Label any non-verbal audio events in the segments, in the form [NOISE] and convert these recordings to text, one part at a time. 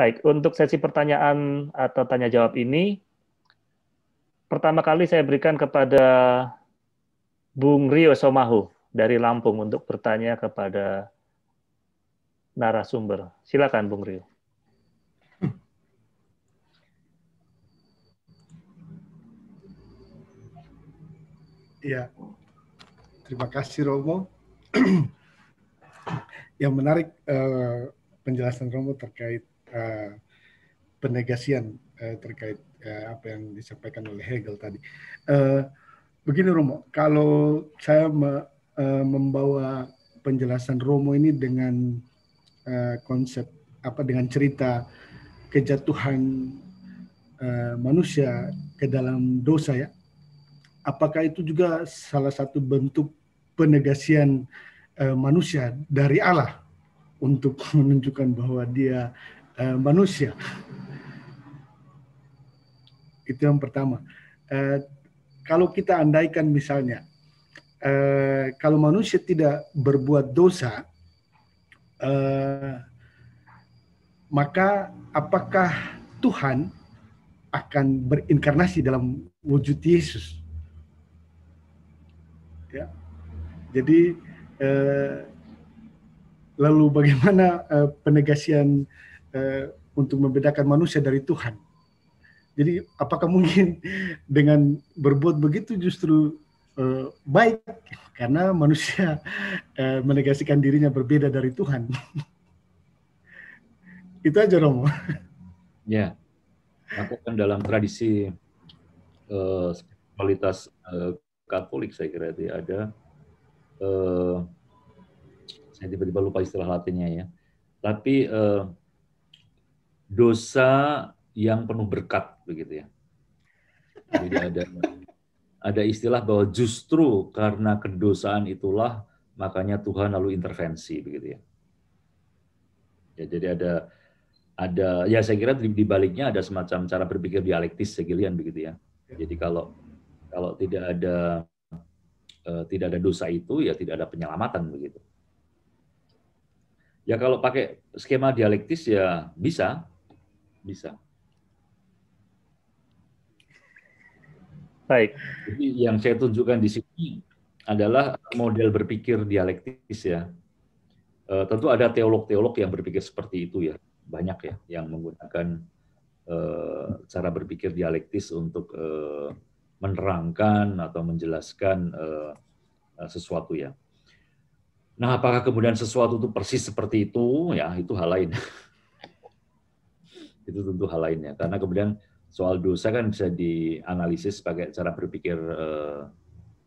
Baik, untuk sesi pertanyaan atau tanya jawab ini, pertama kali saya berikan kepada Bung Rio Somahu dari Lampung untuk bertanya kepada narasumber. Silakan, Bung Rio. Ya, terima kasih Romo. [CLEARS THROAT] Yang menarik eh, penjelasan Romo terkait Eh, penegasian uh, eh, terkait uh, apa yang disampaikan oleh Hegel tadi. Uh, begini Romo, kalau saya me, uh, membawa penjelasan Romo ini dengan uh, konsep apa dengan cerita kejatuhan uh, manusia ke dalam dosa ya. Apakah itu juga salah satu bentuk penegasian uh, manusia dari Allah untuk [LAUGHS] menunjukkan bahwa dia uh, manusia. Itu yang pertama. Uh, kalau kita andaikan misalnya, uh, kalau manusia tidak berbuat dosa, uh, maka apakah Tuhan akan berinkarnasi dalam wujud Yesus? Ya. Jadi eh, lalu bagaimana eh, penegasian eh, untuk membedakan manusia dari Tuhan. Jadi apakah mungkin [LAUGHS] dengan berbuat begitu justru eh, baik karena manusia [LAUGHS] eh, menegasikan dirinya berbeda dari Tuhan. [LAUGHS] Itu aja Romo. Ya, aku kan dalam tradisi eh, kualitas eh, Katolik saya kira itu ya, ada eh, saya tiba-tiba lupa istilah latinnya ya. Tapi eh, dosa yang penuh berkat begitu ya. Jadi ada ada istilah bahwa justru karena kedosaan itulah makanya Tuhan lalu intervensi begitu ya. ya jadi ada ada ya saya kira di, baliknya ada semacam cara berpikir dialektis sekalian begitu ya. Jadi kalau kalau tidak ada eh, tidak ada dosa itu ya tidak ada penyelamatan begitu. Ya kalau pakai skema dialektis ya bisa bisa. Baik. Jadi yang saya tunjukkan di sini adalah model berpikir dialektis ya. E, tentu ada teolog-teolog yang berpikir seperti itu ya, banyak ya yang menggunakan e, cara berpikir dialektis untuk e, menerangkan atau menjelaskan e, sesuatu ya. Nah, apakah kemudian sesuatu itu persis seperti itu? Ya, itu hal lain. [LAUGHS] itu tentu hal lainnya. Karena kemudian soal dosa kan bisa dianalisis sebagai cara berpikir eh,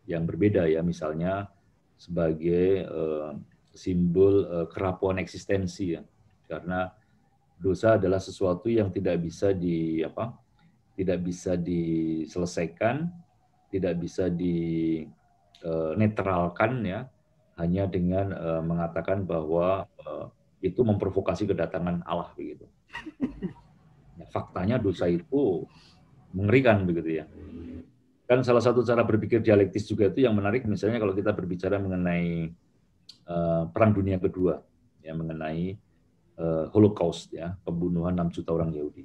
yang berbeda ya, misalnya sebagai eh, simbol eh, kerapuan eksistensi ya, karena dosa adalah sesuatu yang tidak bisa di apa, tidak bisa diselesaikan, tidak bisa dinetralkan ya, hanya dengan mengatakan bahwa itu memprovokasi kedatangan Allah begitu. [LAUGHS] Ya, faktanya dosa itu mengerikan begitu ya. Kan salah satu cara berpikir dialektis juga itu yang menarik misalnya kalau kita berbicara mengenai uh, perang dunia kedua ya mengenai uh, Holocaust ya, pembunuhan 6 juta orang Yahudi.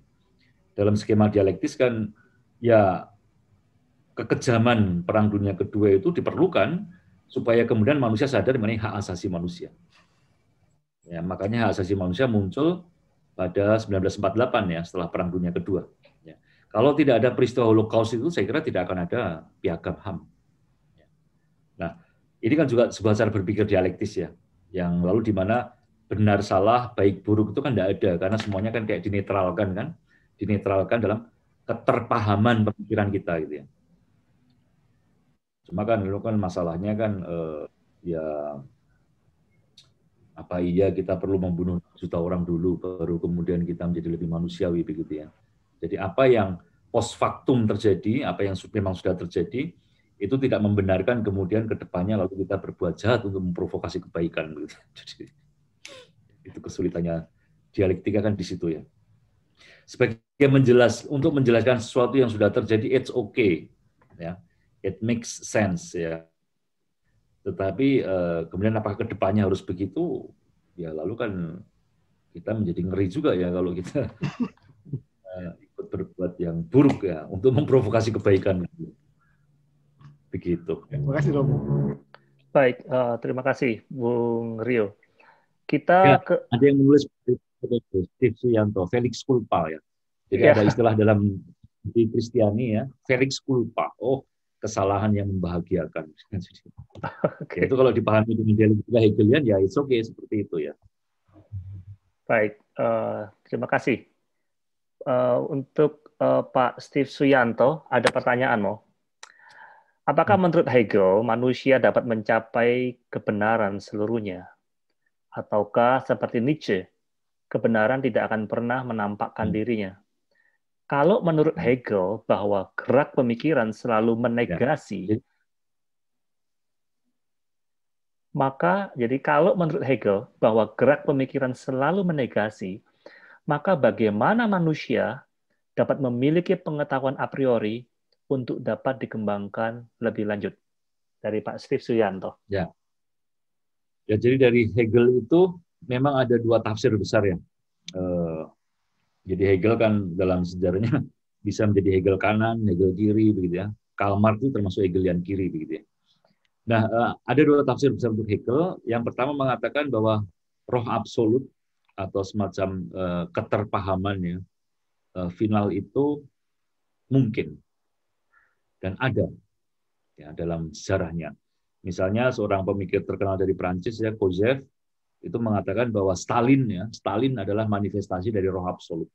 Dalam skema dialektis kan ya kekejaman perang dunia kedua itu diperlukan supaya kemudian manusia sadar mengenai hak asasi manusia. Ya, makanya hak asasi manusia muncul pada 1948 ya setelah Perang Dunia Kedua. Ya. Kalau tidak ada peristiwa Holocaust itu saya kira tidak akan ada piagam HAM. Ya. Nah, ini kan juga sebuah cara berpikir dialektis ya, yang lalu di mana benar salah baik buruk itu kan tidak ada karena semuanya kan kayak dinetralkan kan, dinetralkan dalam keterpahaman pemikiran kita gitu ya. Cuma kan dulu kan masalahnya kan eh, ya apa iya kita perlu membunuh juta orang dulu baru kemudian kita menjadi lebih manusiawi begitu ya. Jadi apa yang post factum terjadi, apa yang memang sudah terjadi, itu tidak membenarkan kemudian ke depannya lalu kita berbuat jahat untuk memprovokasi kebaikan. Begitu. [LAUGHS] Jadi itu kesulitannya dialektika kan di situ ya. Sebagai menjelas untuk menjelaskan sesuatu yang sudah terjadi, it's okay, ya, it makes sense ya. Tetapi eh, kemudian apakah kedepannya harus begitu? Ya lalu kan kita menjadi ngeri juga ya kalau kita [LAUGHS] eh, ikut berbuat yang buruk ya untuk memprovokasi kebaikan. Begitu. Ya, terima kasih Romo. Baik, eh, terima kasih Bung Rio. Kita ya, ke... ada yang menulis Steve Suyanto, Felix Kulpa ya. Jadi ya. ada istilah dalam di Kristiani ya, Felix Kulpa. Oh, kesalahan yang membahagiakan. okay. Itu kalau dipahami dengan dialektika Hegelian ya it's okay seperti itu ya. Baik, uh, terima kasih. Uh, untuk uh, Pak Steve Suyanto ada pertanyaan mau. Apakah hmm. menurut Hegel manusia dapat mencapai kebenaran seluruhnya? Ataukah seperti Nietzsche, kebenaran tidak akan pernah menampakkan hmm. dirinya? kalau menurut hmm. Hegel bahwa gerak pemikiran selalu ya. menegasi, ya. maka jadi kalau menurut Hegel bahwa gerak pemikiran selalu menegasi, maka bagaimana manusia dapat memiliki pengetahuan a priori untuk dapat dikembangkan lebih lanjut dari Pak Steve Suyanto. Ya. ya jadi dari Hegel itu memang ada dua tafsir besar ya. Uh, jadi Hegel kan dalam sejarahnya [LAUGHS] bisa menjadi Hegel kanan, Hegel kiri, begitu ya. Karl Marx itu termasuk Hegelian kiri, begitu ya. Nah, eh, ada dua tafsir besar untuk Hegel. Yang pertama mengatakan bahwa roh absolut atau semacam eh, keterpahamannya eh, final itu mungkin dan ada ya dalam sejarahnya. Misalnya seorang pemikir terkenal dari Prancis ya Kozev itu mengatakan bahwa Stalin ya Stalin adalah manifestasi dari roh absolut.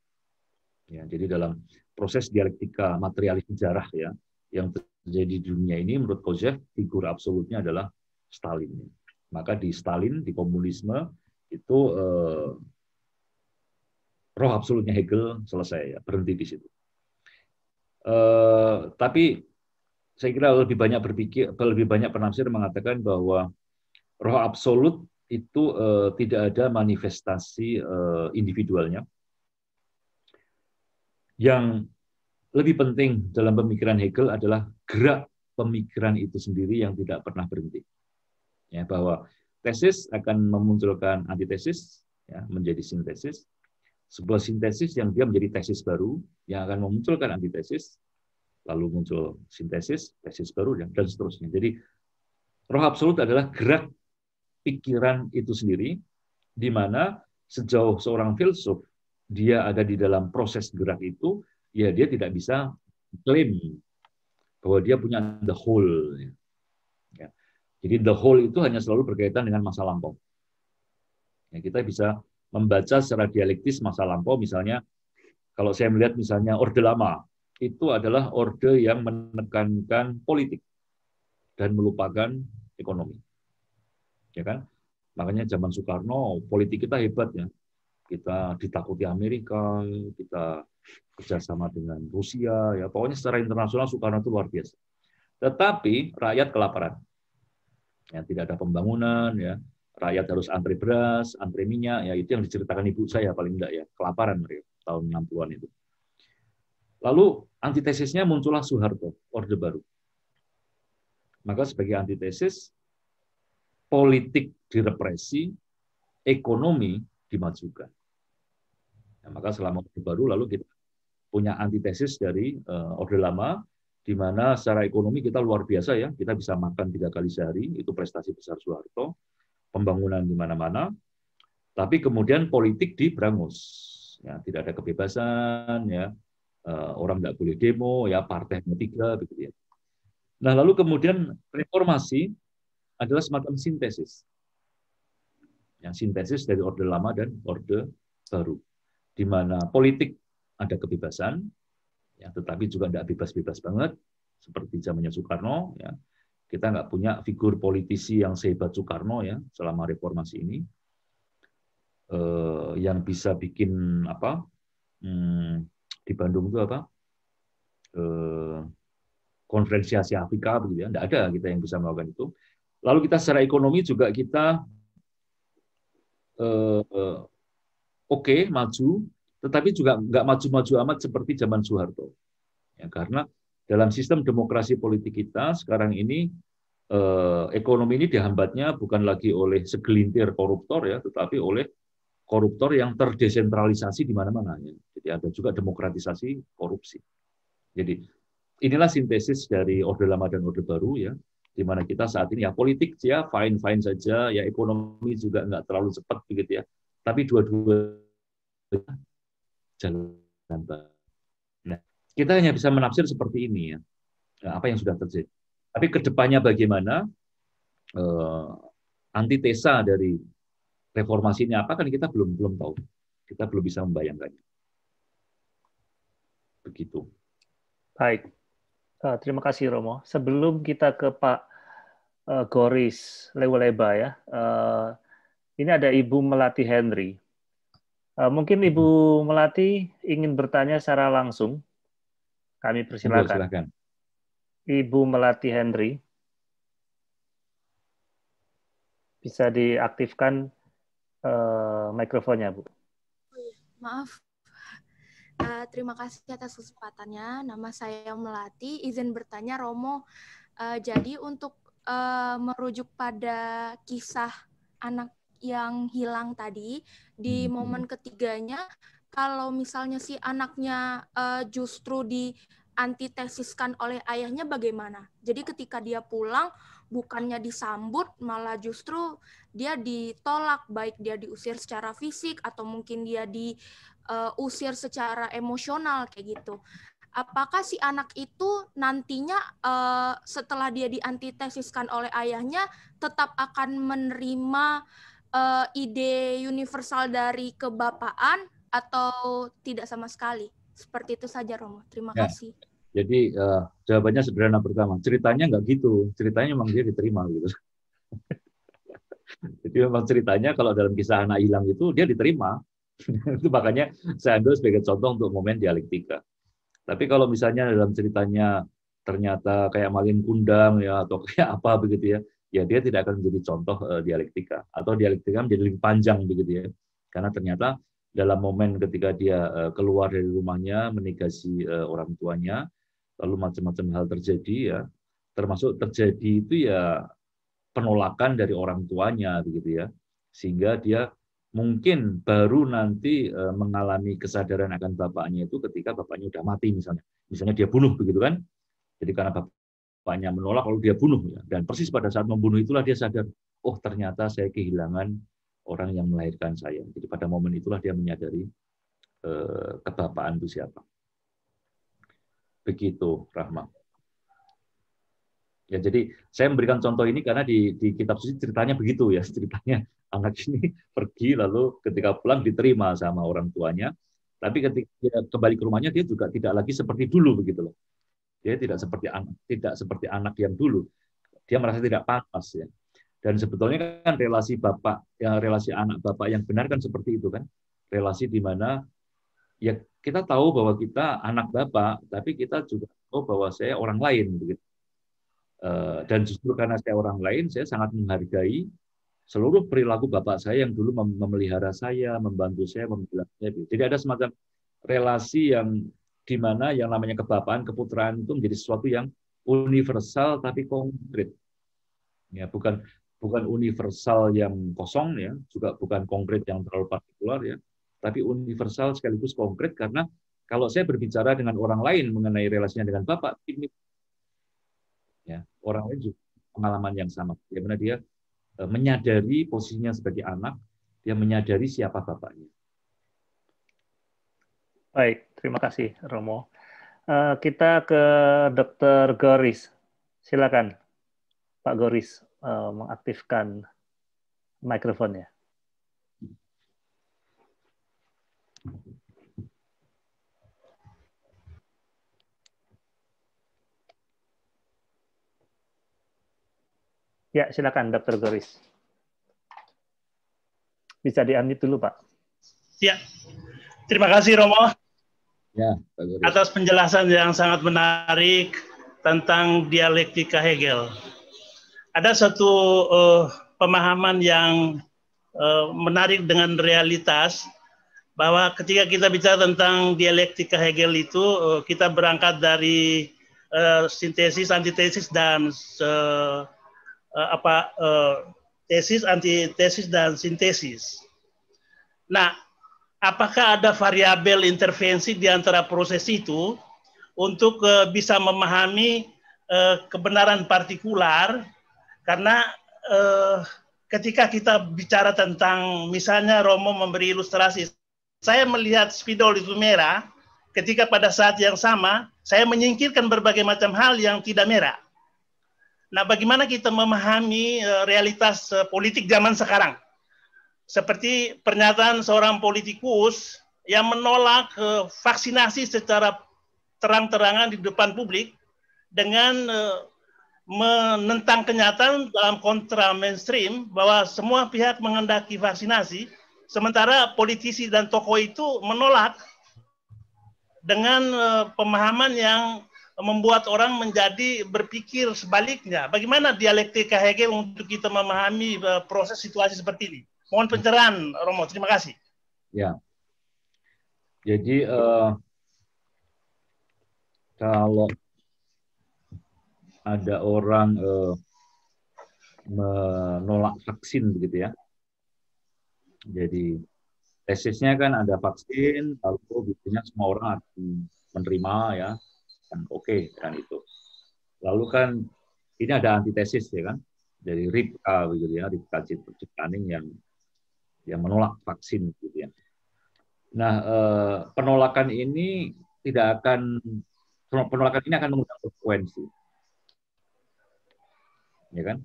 Ya, jadi dalam proses dialektika materialis sejarah ya yang terjadi di dunia ini menurut Kozhev figur absolutnya adalah Stalin. Ya. Maka di Stalin di komunisme itu eh, roh absolutnya Hegel selesai ya berhenti di situ. Eh, tapi saya kira lebih banyak berpikir lebih banyak penafsir mengatakan bahwa roh absolut itu eh, tidak ada manifestasi eh, individualnya yang lebih penting dalam pemikiran Hegel adalah gerak pemikiran itu sendiri yang tidak pernah berhenti. Ya, bahwa tesis akan memunculkan antitesis, ya, menjadi sintesis, sebuah sintesis yang dia menjadi tesis baru, yang akan memunculkan antitesis, lalu muncul sintesis, tesis baru, ya, dan seterusnya. Jadi roh absolut adalah gerak pikiran itu sendiri, di mana sejauh seorang filsuf dia ada di dalam proses gerak itu, ya dia tidak bisa klaim bahwa dia punya the whole. Ya. ya. Jadi the whole itu hanya selalu berkaitan dengan masa lampau. Ya, kita bisa membaca secara dialektis masa lampau, misalnya kalau saya melihat misalnya Orde Lama, itu adalah orde yang menekankan politik dan melupakan ekonomi. Ya kan? Makanya zaman Soekarno, politik kita hebat ya kita ditakuti Amerika, kita kerjasama dengan Rusia, ya pokoknya secara internasional Soekarno itu luar biasa. Tetapi rakyat kelaparan, ya tidak ada pembangunan, ya rakyat harus antri beras, antri minyak, ya itu yang diceritakan ibu saya paling enggak ya kelaparan mereka tahun 60-an itu. Lalu antitesisnya muncullah Soeharto, Orde Baru. Maka sebagai antitesis, politik direpresi, ekonomi dimajukan. Nah, maka selama Orde Baru lalu kita punya antitesis dari uh, Orde Lama, di mana secara ekonomi kita luar biasa ya, kita bisa makan tiga kali sehari, itu prestasi besar Soeharto, pembangunan di mana-mana, tapi kemudian politik diberangus. Ya, tidak ada kebebasan, ya uh, orang tidak boleh demo, ya partai tiga, begitu ya. Nah lalu kemudian reformasi adalah semacam sintesis yang sintesis dari orde lama dan orde baru, di mana politik ada kebebasan, ya, tetapi juga tidak bebas-bebas banget, seperti zamannya Soekarno. Ya. Kita nggak punya figur politisi yang sehebat Soekarno ya selama reformasi ini, eh, yang bisa bikin apa hmm, di Bandung itu apa eh, konferensi Asia Afrika begitu ya, tidak ada kita yang bisa melakukan itu. Lalu kita secara ekonomi juga kita eh, oke okay, maju, tetapi juga nggak maju-maju amat seperti zaman Soeharto. Ya, karena dalam sistem demokrasi politik kita sekarang ini eh, ekonomi ini dihambatnya bukan lagi oleh segelintir koruptor ya, tetapi oleh koruptor yang terdesentralisasi di mana-mana. Ya. Jadi ada juga demokratisasi korupsi. Jadi inilah sintesis dari Orde Lama dan Orde Baru ya di mana kita saat ini ya politik ya fine fine saja ya ekonomi juga nggak terlalu cepat begitu ya tapi dua-dua jalan nah, kita hanya bisa menafsir seperti ini ya, ya apa yang sudah terjadi tapi kedepannya bagaimana eh, antitesa dari reformasi ini apa kan kita belum belum tahu kita belum bisa membayangkannya begitu baik Eh, terima kasih Romo. Sebelum kita ke Pak uh, Goris Leweleba ya, uh, ini ada Ibu Melati Henry. Uh, mungkin Ibu hmm. Melati ingin bertanya secara langsung. Kami persilakan. Ibu, Ibu Melati Henry. Bisa diaktifkan uh, mikrofonnya, Bu. Oh iya, maaf, Uh, terima kasih atas kesempatannya. Nama saya Melati. Izin bertanya, Romo. Uh, jadi untuk uh, merujuk pada kisah anak yang hilang tadi di hmm, hmm. momen ketiganya, kalau misalnya si anaknya uh, justru di antitesiskan oleh ayahnya bagaimana? Jadi ketika dia pulang bukannya disambut malah justru dia ditolak baik dia diusir secara fisik atau mungkin dia di uh, usir secara emosional kayak gitu. Apakah si anak itu nantinya uh, setelah dia diantitesiskan oleh ayahnya tetap akan menerima uh, ide universal dari kebapaan atau tidak sama sekali? Seperti itu saja Romo. Terima ya. kasih. Jadi uh, jawabannya sederhana pertama. Ceritanya nggak gitu. Ceritanya memang dia diterima gitu. [LAUGHS] Jadi memang ceritanya kalau dalam kisah anak hilang itu dia diterima. [LAUGHS] itu makanya saya ambil sebagai contoh untuk momen dialektika. Tapi kalau misalnya dalam ceritanya ternyata kayak malin kundang ya atau [LAUGHS] kayak apa begitu ya, ya dia tidak akan menjadi contoh uh, dialektika atau dialektika menjadi lebih panjang begitu ya. Karena ternyata dalam momen ketika dia uh, keluar dari rumahnya menegasi uh, eh, orang tuanya, lalu macam-macam hal terjadi ya, termasuk terjadi itu ya penolakan dari orang tuanya begitu ya, sehingga dia mungkin baru nanti eh, mengalami kesadaran akan bapaknya itu ketika bapaknya sudah mati misalnya. Misalnya dia bunuh begitu kan. Jadi karena bapaknya menolak kalau dia bunuh ya. Dan persis pada saat membunuh itulah dia sadar, oh ternyata saya kehilangan orang yang melahirkan saya. Jadi pada momen itulah dia menyadari eh, kebapaan itu siapa. Begitu, Rahma. Ya, jadi saya memberikan contoh ini karena di, di kitab suci ceritanya begitu ya, [LAUGHS] ceritanya anak ini pergi lalu ketika pulang diterima sama orang tuanya, tapi ketika dia kembali ke rumahnya dia juga tidak lagi seperti dulu begitu loh. Dia tidak seperti anak, tidak seperti anak yang dulu. Dia merasa tidak pantas ya. Dan sebetulnya kan relasi bapak, ya, relasi anak bapak yang benar kan seperti itu kan. Relasi di mana ya kita tahu bahwa kita anak bapak, tapi kita juga tahu bahwa saya orang lain begitu Eh, dan justru karena saya orang lain, saya sangat menghargai seluruh perilaku bapak saya yang dulu memelihara saya, membantu saya, membela saya. Gitu. Jadi ada semacam relasi yang di mana yang namanya kebapaan, keputraan itu menjadi sesuatu yang universal tapi konkret. Ya, bukan bukan universal yang kosong ya, juga bukan konkret yang terlalu partikular ya, tapi universal sekaligus konkret karena kalau saya berbicara dengan orang lain mengenai relasinya dengan Bapak, ini orang lain juga pengalaman yang sama. Bagaimana dia eh, menyadari posisinya sebagai anak, dia menyadari siapa bapaknya. Baik, terima kasih Romo. Eh, kita ke Dr. Goris. Silakan Pak Goris eh, mengaktifkan mikrofonnya. Ya, silakan Dr. Goris. Bisa di dulu, Pak. Ya. Terima kasih, Romo. Ya, Atas penjelasan yang sangat menarik tentang dialektika Hegel. Ada satu uh, pemahaman yang uh, menarik dengan realitas bahwa ketika kita bicara tentang dialektika Hegel itu uh, kita berangkat dari uh, sintesis, antitesis dan uh, uh, apa uh, tesis, antitesis dan sintesis. Nah, apakah ada variabel intervensi di antara proses itu untuk uh, bisa memahami uh, kebenaran partikular karena uh, ketika kita bicara tentang misalnya Romo memberi ilustrasi saya melihat spidol itu merah ketika pada saat yang sama saya menyingkirkan berbagai macam hal yang tidak merah Nah, bagaimana kita memahami eh, realitas eh, politik zaman sekarang? Seperti pernyataan seorang politikus yang menolak eh, vaksinasi secara terang-terangan di depan publik dengan menentang kenyataan dalam kontra mainstream bahwa semua pihak mengendaki vaksinasi, sementara politisi dan tokoh itu menolak dengan pemahaman yang membuat orang menjadi berpikir sebaliknya. Bagaimana dialektika Hegel untuk kita memahami e, proses situasi seperti ini? Mohon pencerahan, Romo. Terima kasih. Ya. Jadi uh, kalau ada orang uh, menolak vaksin begitu ya. Jadi tesisnya kan ada vaksin, lalu biasanya semua orang akan menerima ya, kan oke okay dengan itu. Lalu kan ini ada antitesis ya kan dari Ripka begitu ya Ripka Ciptaning yang yang menolak vaksin gitu ya. Nah eh, penolakan ini tidak akan penolakan ini akan mengundang konsekuensi, ya kan?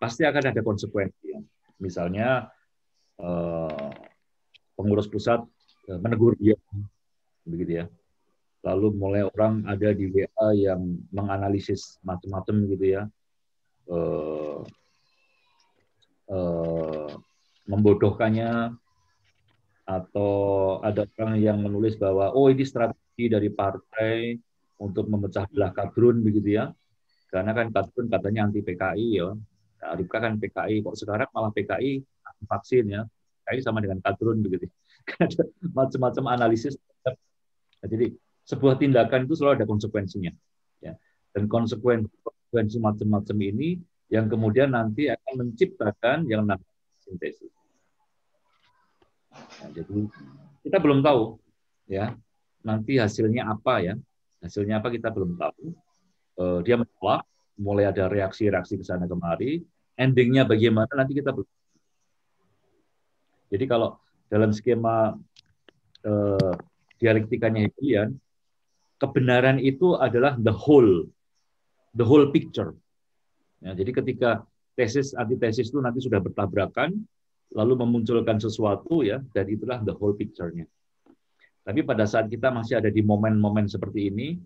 Pasti akan ada konsekuensi. Ya. Misalnya eh, pengurus pusat eh, menegur dia, begitu ya lalu mulai orang ada di WA yang menganalisis macam-macam gitu ya, uh, uh, membodohkannya, atau ada orang yang menulis bahwa oh ini strategi dari partai untuk memecah belah kadrun begitu ya, karena kan kadrun katanya anti PKI ya, nah, Arifka kan PKI, kok sekarang malah PKI vaksin ya, PKI sama dengan kadrun begitu, ya. [LAUGHS] kan macam-macam analisis. Nah, jadi sebuah tindakan itu selalu ada konsekuensinya. Ya. Dan konsekuensi, konsekuensi macam-macam ini yang kemudian nanti akan menciptakan yang namanya sintesis. Nah, jadi kita belum tahu ya nanti hasilnya apa ya hasilnya apa kita belum tahu uh, dia menolak mulai ada reaksi-reaksi ke sana kemari endingnya bagaimana nanti kita belum jadi kalau dalam skema uh, dialektikanya Hegelian kebenaran itu adalah the whole, the whole picture. Ya, jadi ketika tesis antitesis itu nanti sudah bertabrakan, lalu memunculkan sesuatu ya, dan itulah the whole picture-nya. Tapi pada saat kita masih ada di momen-momen seperti ini,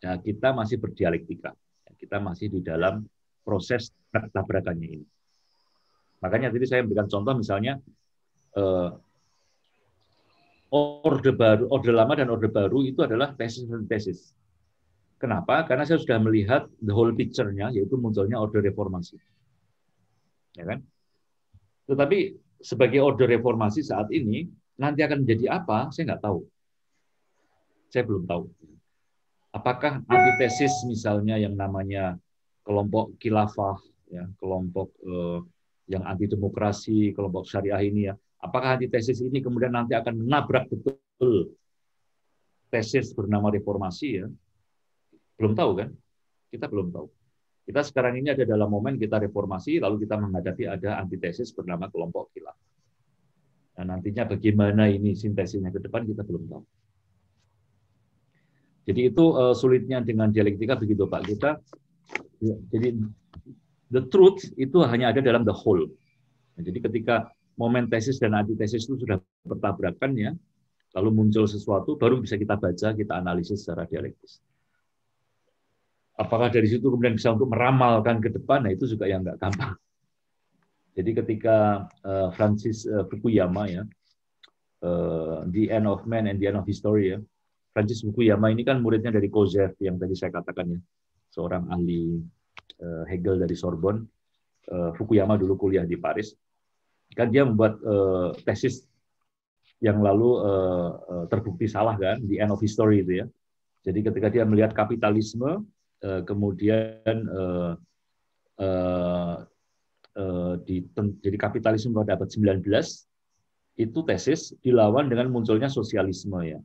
ya, kita masih berdialektika. Ya, kita masih di dalam proses tabrakannya ini. Makanya tadi saya memberikan contoh misalnya eh, orde baru, orde lama dan orde baru itu adalah tesis dan tesis. Kenapa? Karena saya sudah melihat the whole picture-nya, yaitu munculnya order reformasi. Ya kan? Tetapi sebagai order reformasi saat ini, nanti akan menjadi apa, saya nggak tahu. Saya belum tahu. Apakah antitesis misalnya yang namanya kelompok kilafah, ya, kelompok eh, yang anti demokrasi, kelompok syariah ini ya, Apakah antitesis ini kemudian nanti akan menabrak betul tesis bernama reformasi ya? Belum tahu kan? Kita belum tahu. Kita sekarang ini ada dalam momen kita reformasi, lalu kita menghadapi ada antitesis bernama kelompok kilat. Nah, nantinya bagaimana ini sintesisnya ke depan kita belum tahu. Jadi itu uh, sulitnya dengan dialektika begitu Pak. Kita ya, jadi the truth itu hanya ada dalam the whole. Nah, jadi ketika momen tesis dan antitesis itu sudah bertabrakan ya, lalu muncul sesuatu, baru bisa kita baca, kita analisis secara dialektis. Apakah dari situ kemudian bisa untuk meramalkan ke depan, nah itu juga yang nggak gampang. Jadi ketika eh, Francis eh, Fukuyama ya, eh, The End of Man and the End of History ya, Francis Fukuyama ini kan muridnya dari Kozef yang tadi saya katakan ya, seorang ahli Hegel dari Sorbonne. Fukuyama dulu kuliah di Paris kan dia membuat uh, tesis yang lalu uh, terbukti salah kan di end of history itu ya. Jadi ketika dia melihat kapitalisme uh, kemudian uh, uh, uh, di, jadi kapitalisme pada abad 19 itu tesis dilawan dengan munculnya sosialisme ya.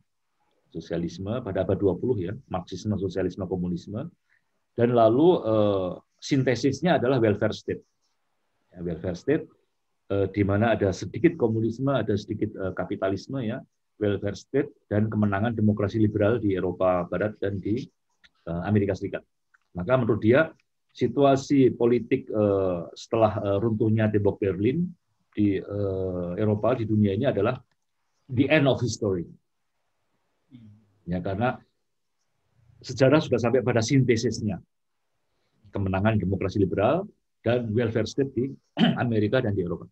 Sosialisme pada abad 20 ya, Marxisme, sosialisme, komunisme. Dan lalu uh, sintesisnya adalah welfare state. Ya, welfare state Eh, di mana ada sedikit komunisme, ada sedikit eh, kapitalisme ya, welfare state dan kemenangan demokrasi liberal di Eropa Barat dan di eh, Amerika Serikat. Maka menurut dia situasi politik setelah runtuhnya tembok Berlin di Eropa di dunia ini adalah the end of history. Ya karena sejarah sudah sampai pada sintesisnya. Kemenangan demokrasi liberal dan welfare state di [CLEARS THROAT] Amerika dan di Eropa.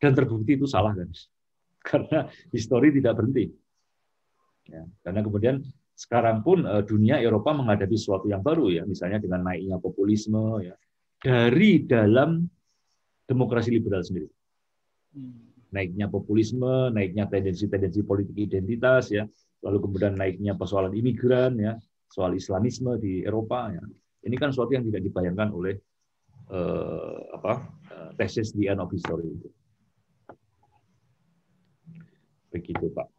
Dan terbukti itu salah guys. [LAUGHS] Karena histori tidak berhenti. Ya, karena kemudian sekarang pun eh, dunia Eropa menghadapi sesuatu yang baru ya, misalnya dengan naiknya populisme ya dari dalam demokrasi liberal sendiri. Hmm. Naiknya populisme, naiknya tendensi-tendensi politik identitas ya, lalu kemudian naiknya persoalan imigran ya, soal Islamisme di Eropa ya. Ini kan sesuatu yang tidak dibayangkan oleh eh, apa eh, tesis di end of history itu. Begitu, Pak.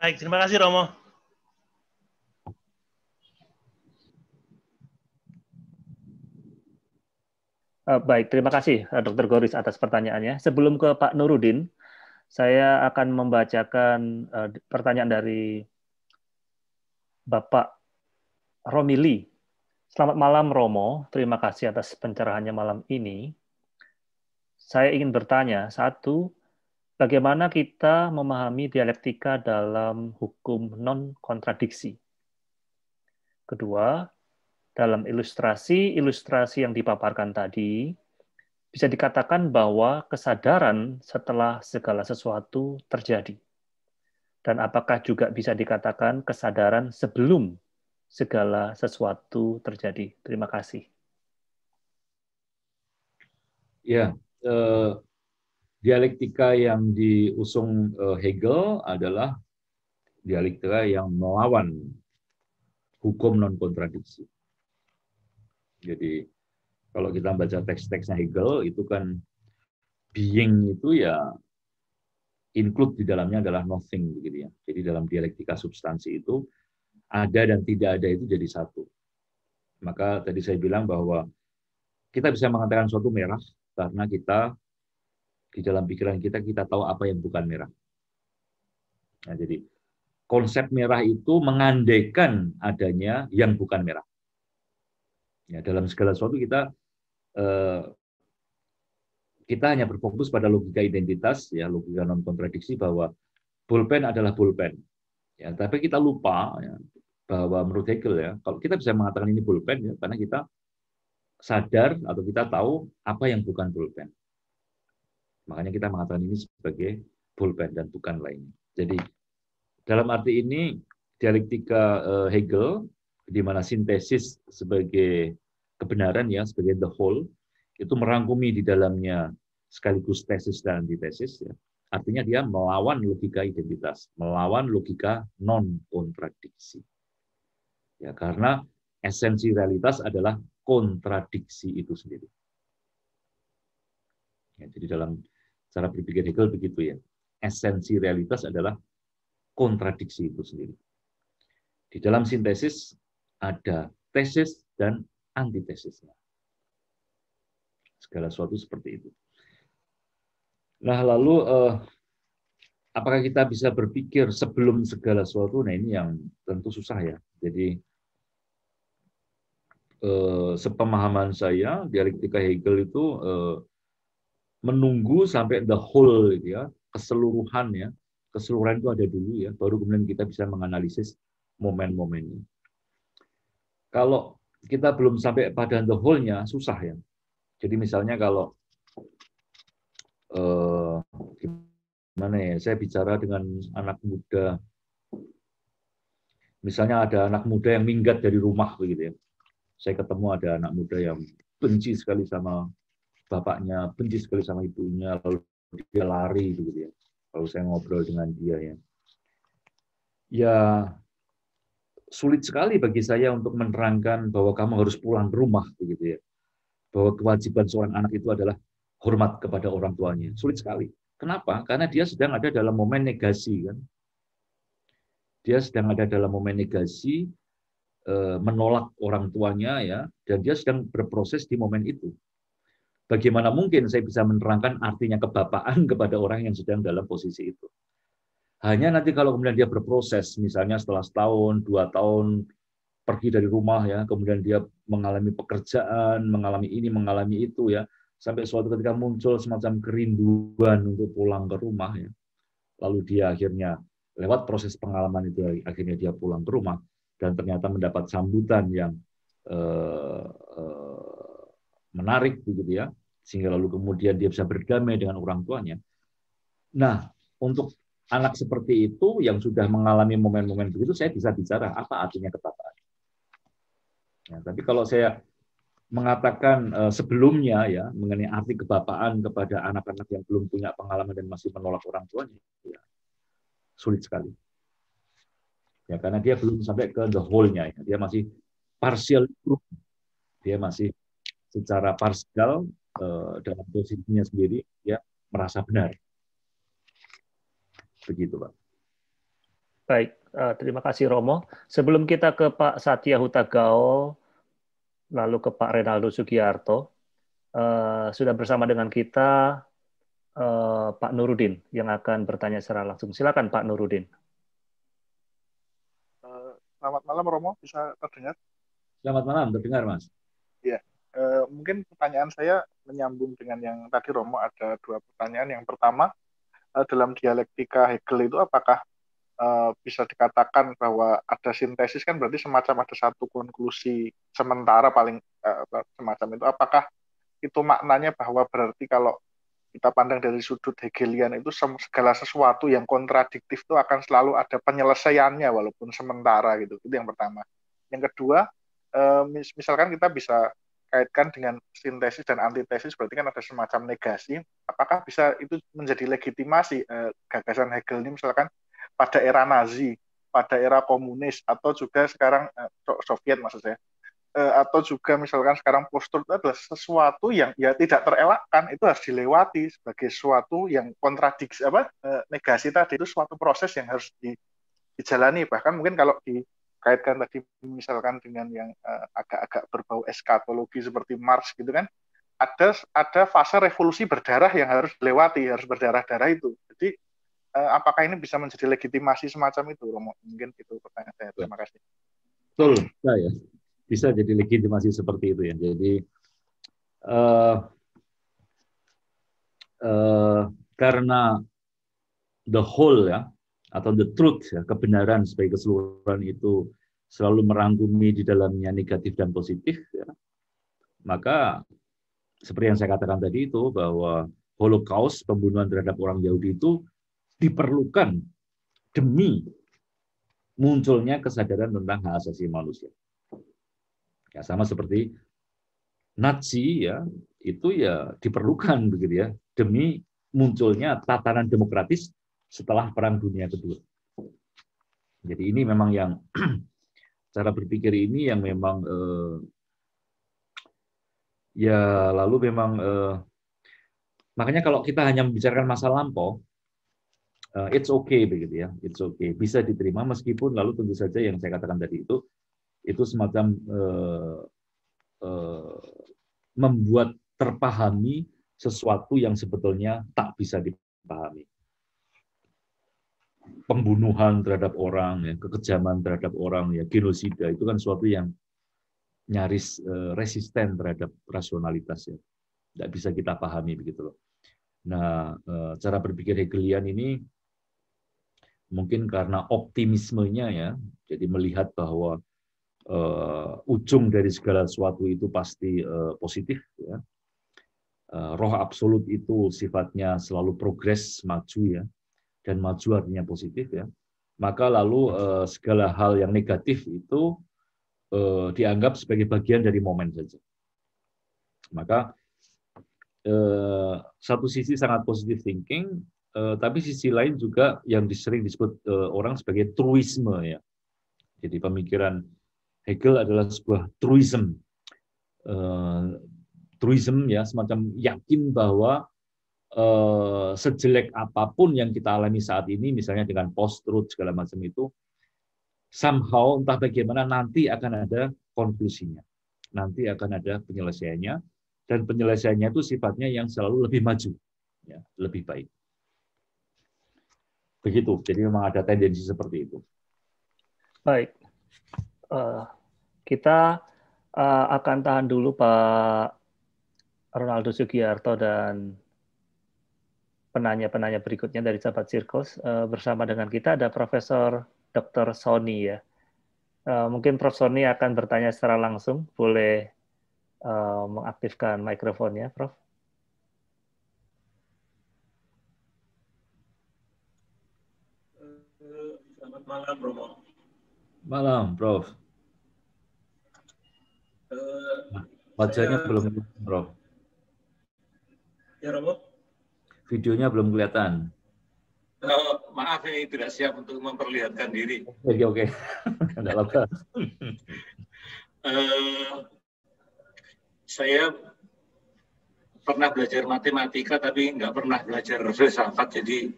Baik, terima kasih Romo. Eh, baik, terima kasih eh, Dr. Goris atas pertanyaannya. Sebelum ke Pak Nurudin, saya akan membacakan eh, pertanyaan dari Bapak Romili. Selamat malam Romo, terima kasih atas pencerahannya malam ini. Saya ingin bertanya, satu, bagaimana kita memahami dialektika dalam hukum non-kontradiksi. Kedua, dalam ilustrasi-ilustrasi yang dipaparkan tadi, bisa dikatakan bahwa kesadaran setelah segala sesuatu terjadi. Dan apakah juga bisa dikatakan kesadaran sebelum segala sesuatu terjadi? Terima kasih. Ya, eh, dialektika yang diusung eh, Hegel adalah dialektika yang melawan hukum non kontradiksi. Jadi kalau kita baca teks-teksnya Hegel itu kan being itu ya include di dalamnya adalah nothing begitu ya. Jadi dalam dialektika substansi itu ada dan tidak ada itu jadi satu. Maka tadi saya bilang bahwa kita bisa mengatakan suatu merah karena kita di dalam pikiran kita kita tahu apa yang bukan merah. Nah, jadi konsep merah itu mengandaikan adanya yang bukan merah. Ya, dalam segala sesuatu kita eh, kita hanya berfokus pada logika identitas, ya logika non kontradiksi bahwa pulpen adalah pulpen. Ya, tapi kita lupa ya, bahwa menurut Hegel ya, kalau kita bisa mengatakan ini pulpen ya, karena kita sadar atau kita tahu apa yang bukan pulpen. Makanya kita mengatakan ini sebagai pulpen dan bukan lainnya. Jadi dalam arti ini dialektika eh, Hegel di mana sintesis sebagai kebenaran ya sebagai the whole itu merangkumi di dalamnya sekaligus tesis dan antitesis ya. Artinya dia melawan logika identitas, melawan logika non kontradiksi. Ya, karena esensi realitas adalah kontradiksi itu sendiri. Ya, jadi dalam Cara berpikir Hegel begitu ya. Esensi realitas adalah kontradiksi itu sendiri. Di dalam sintesis ada tesis dan antitesisnya. Segala sesuatu seperti itu. Nah, lalu eh, apakah kita bisa berpikir sebelum segala sesuatu? Nah, ini yang tentu susah ya. Jadi eh, sepemahaman saya dialektika Hegel itu eh, menunggu sampai the whole gitu ya, keseluruhan ya. Keseluruhan itu ada dulu ya, baru kemudian kita bisa menganalisis momen-momennya. Kalau kita belum sampai pada the whole-nya, susah ya. Jadi misalnya kalau eh, gimana ya, saya bicara dengan anak muda, misalnya ada anak muda yang minggat dari rumah begitu ya. Saya ketemu ada anak muda yang benci sekali sama bapaknya benci sekali sama ibunya, lalu dia lari begitu ya. Lalu saya ngobrol dengan dia ya. Ya sulit sekali bagi saya untuk menerangkan bahwa kamu harus pulang ke rumah begitu ya. Bahwa kewajiban seorang anak itu adalah hormat kepada orang tuanya. Sulit sekali. Kenapa? Karena dia sedang ada dalam momen negasi kan. Dia sedang ada dalam momen negasi eh, menolak orang tuanya ya dan dia sedang berproses di momen itu Bagaimana mungkin saya bisa menerangkan artinya kebapaan [LAUGHS] kepada orang yang sedang dalam posisi itu? Hanya nanti kalau kemudian dia berproses, misalnya setelah setahun, dua tahun, pergi dari rumah ya, kemudian dia mengalami pekerjaan, mengalami ini, mengalami itu ya, sampai suatu ketika muncul semacam kerinduan untuk pulang ke rumah ya. Lalu dia akhirnya lewat proses pengalaman itu akhirnya dia pulang ke rumah dan ternyata mendapat sambutan yang eh, eh, menarik begitu ya sehingga lalu kemudian dia bisa berdamai dengan orang tuanya. Nah, untuk anak seperti itu yang sudah mengalami momen-momen begitu, saya bisa bicara apa artinya ketataan. Ya, tapi kalau saya mengatakan uh, sebelumnya ya mengenai arti kebapaan kepada anak-anak yang belum punya pengalaman dan masih menolak orang tuanya, ya, sulit sekali. Ya karena dia belum sampai ke the whole-nya, ya. dia masih partial, dia masih secara parsial eh, dalam posisinya sendiri ya merasa benar. Begitu, Pak. Baik, eh, terima kasih Romo. Sebelum kita ke Pak Satya Huta Gaul lalu ke Pak Renaldo Sugiarto, uh, sudah bersama dengan kita uh, Pak Nurudin yang akan bertanya secara langsung. Silakan Pak Nurudin. Selamat malam Romo, bisa terdengar? Selamat malam, terdengar Mas. Eh, mungkin pertanyaan saya menyambung dengan yang tadi Romo ada dua pertanyaan. Yang pertama eh, dalam dialektika Hegel itu apakah eh, bisa dikatakan bahwa ada sintesis kan berarti semacam ada satu konklusi sementara paling semacam itu. Apakah itu maknanya bahwa berarti kalau kita pandang dari sudut Hegelian itu segala sesuatu yang kontradiktif itu akan selalu ada penyelesaiannya walaupun sementara gitu. Itu yang pertama. Yang kedua, misalkan kita bisa kaitkan dengan sintesis dan antitesis berarti kan ada semacam negasi. Apakah bisa itu menjadi legitimasi eh, gagasan Hegel ini misalkan pada era Nazi, pada era komunis atau juga sekarang eh, Soviet maksud saya. Eh, atau juga misalkan sekarang postur itu adalah sesuatu yang ya tidak terelakkan itu harus dilewati sebagai suatu yang kontradiksi apa eh, negasi tadi itu suatu proses yang harus di, dijalani bahkan mungkin kalau di kaitkan tadi misalkan dengan yang eh, agak-agak uh, berbau eskatologi seperti Mars gitu kan ada ada fase revolusi berdarah yang harus dilewati harus berdarah-darah itu jadi uh, apakah ini bisa menjadi legitimasi semacam itu Romo mungkin itu pertanyaan saya terima kasih betul bisa ya bisa jadi legitimasi seperti itu ya jadi uh, uh, karena the whole ya atau the truth ya, kebenaran sebagai keseluruhan itu selalu merangkumi di dalamnya negatif dan positif ya, maka seperti yang saya katakan tadi itu bahwa Holocaust pembunuhan terhadap orang Yahudi itu diperlukan demi munculnya kesadaran tentang hak asasi manusia. Ya sama seperti Nazi ya itu ya diperlukan begitu ya demi munculnya tatanan demokratis setelah Perang Dunia Kedua. Jadi ini memang yang [CLEARS THROAT] cara berpikir ini yang memang eh, ya lalu memang eh, makanya kalau kita hanya membicarakan masa lampau eh, it's okay begitu ya it's okay bisa diterima meskipun lalu tentu saja yang saya katakan tadi itu itu semacam eh, eh, membuat terpahami sesuatu yang sebetulnya tak bisa dipahami pembunuhan terhadap orang, ya, kekejaman terhadap orang, ya genosida itu kan suatu yang nyaris eh, resisten terhadap rasionalitas ya. Tidak bisa kita pahami begitu loh. Nah, eh, cara berpikir Hegelian ini mungkin karena optimismenya ya, jadi melihat bahwa uh, ujung dari segala sesuatu itu pasti positif ya. roh absolut itu sifatnya selalu progres maju ya dan maju artinya positif ya maka lalu eh, segala hal yang negatif itu eh, dianggap sebagai bagian dari momen saja maka eh, satu sisi sangat positif thinking eh, tapi sisi lain juga yang disering disebut eh, orang sebagai truisme ya jadi pemikiran Hegel adalah sebuah truism eh, truism ya semacam yakin bahwa Eh, sejelek apapun yang kita alami saat ini, misalnya dengan post truth segala macam itu, somehow entah bagaimana nanti akan ada konklusinya, nanti akan ada penyelesaiannya, dan penyelesaiannya itu sifatnya yang selalu lebih maju, ya, lebih baik. Begitu, jadi memang ada tendensi seperti itu. Baik, uh, kita uh, akan tahan dulu Pak Ronaldo Sugiarto dan penanya-penanya berikutnya dari sahabat Sirkus. Uh, bersama dengan kita ada Profesor Dr. Sony ya. Uh, mungkin Prof. Sony akan bertanya secara langsung. Boleh uh, mengaktifkan mikrofonnya, Prof. Selamat malam, Romo. Malam, Prof. Wajahnya belum, Prof. Ya, Romo videonya belum kelihatan. Oh, maaf ini tidak siap untuk memperlihatkan diri. Oke, oke. Tidak apa [LAUGHS] Uh, saya pernah belajar matematika tapi nggak pernah belajar filsafat jadi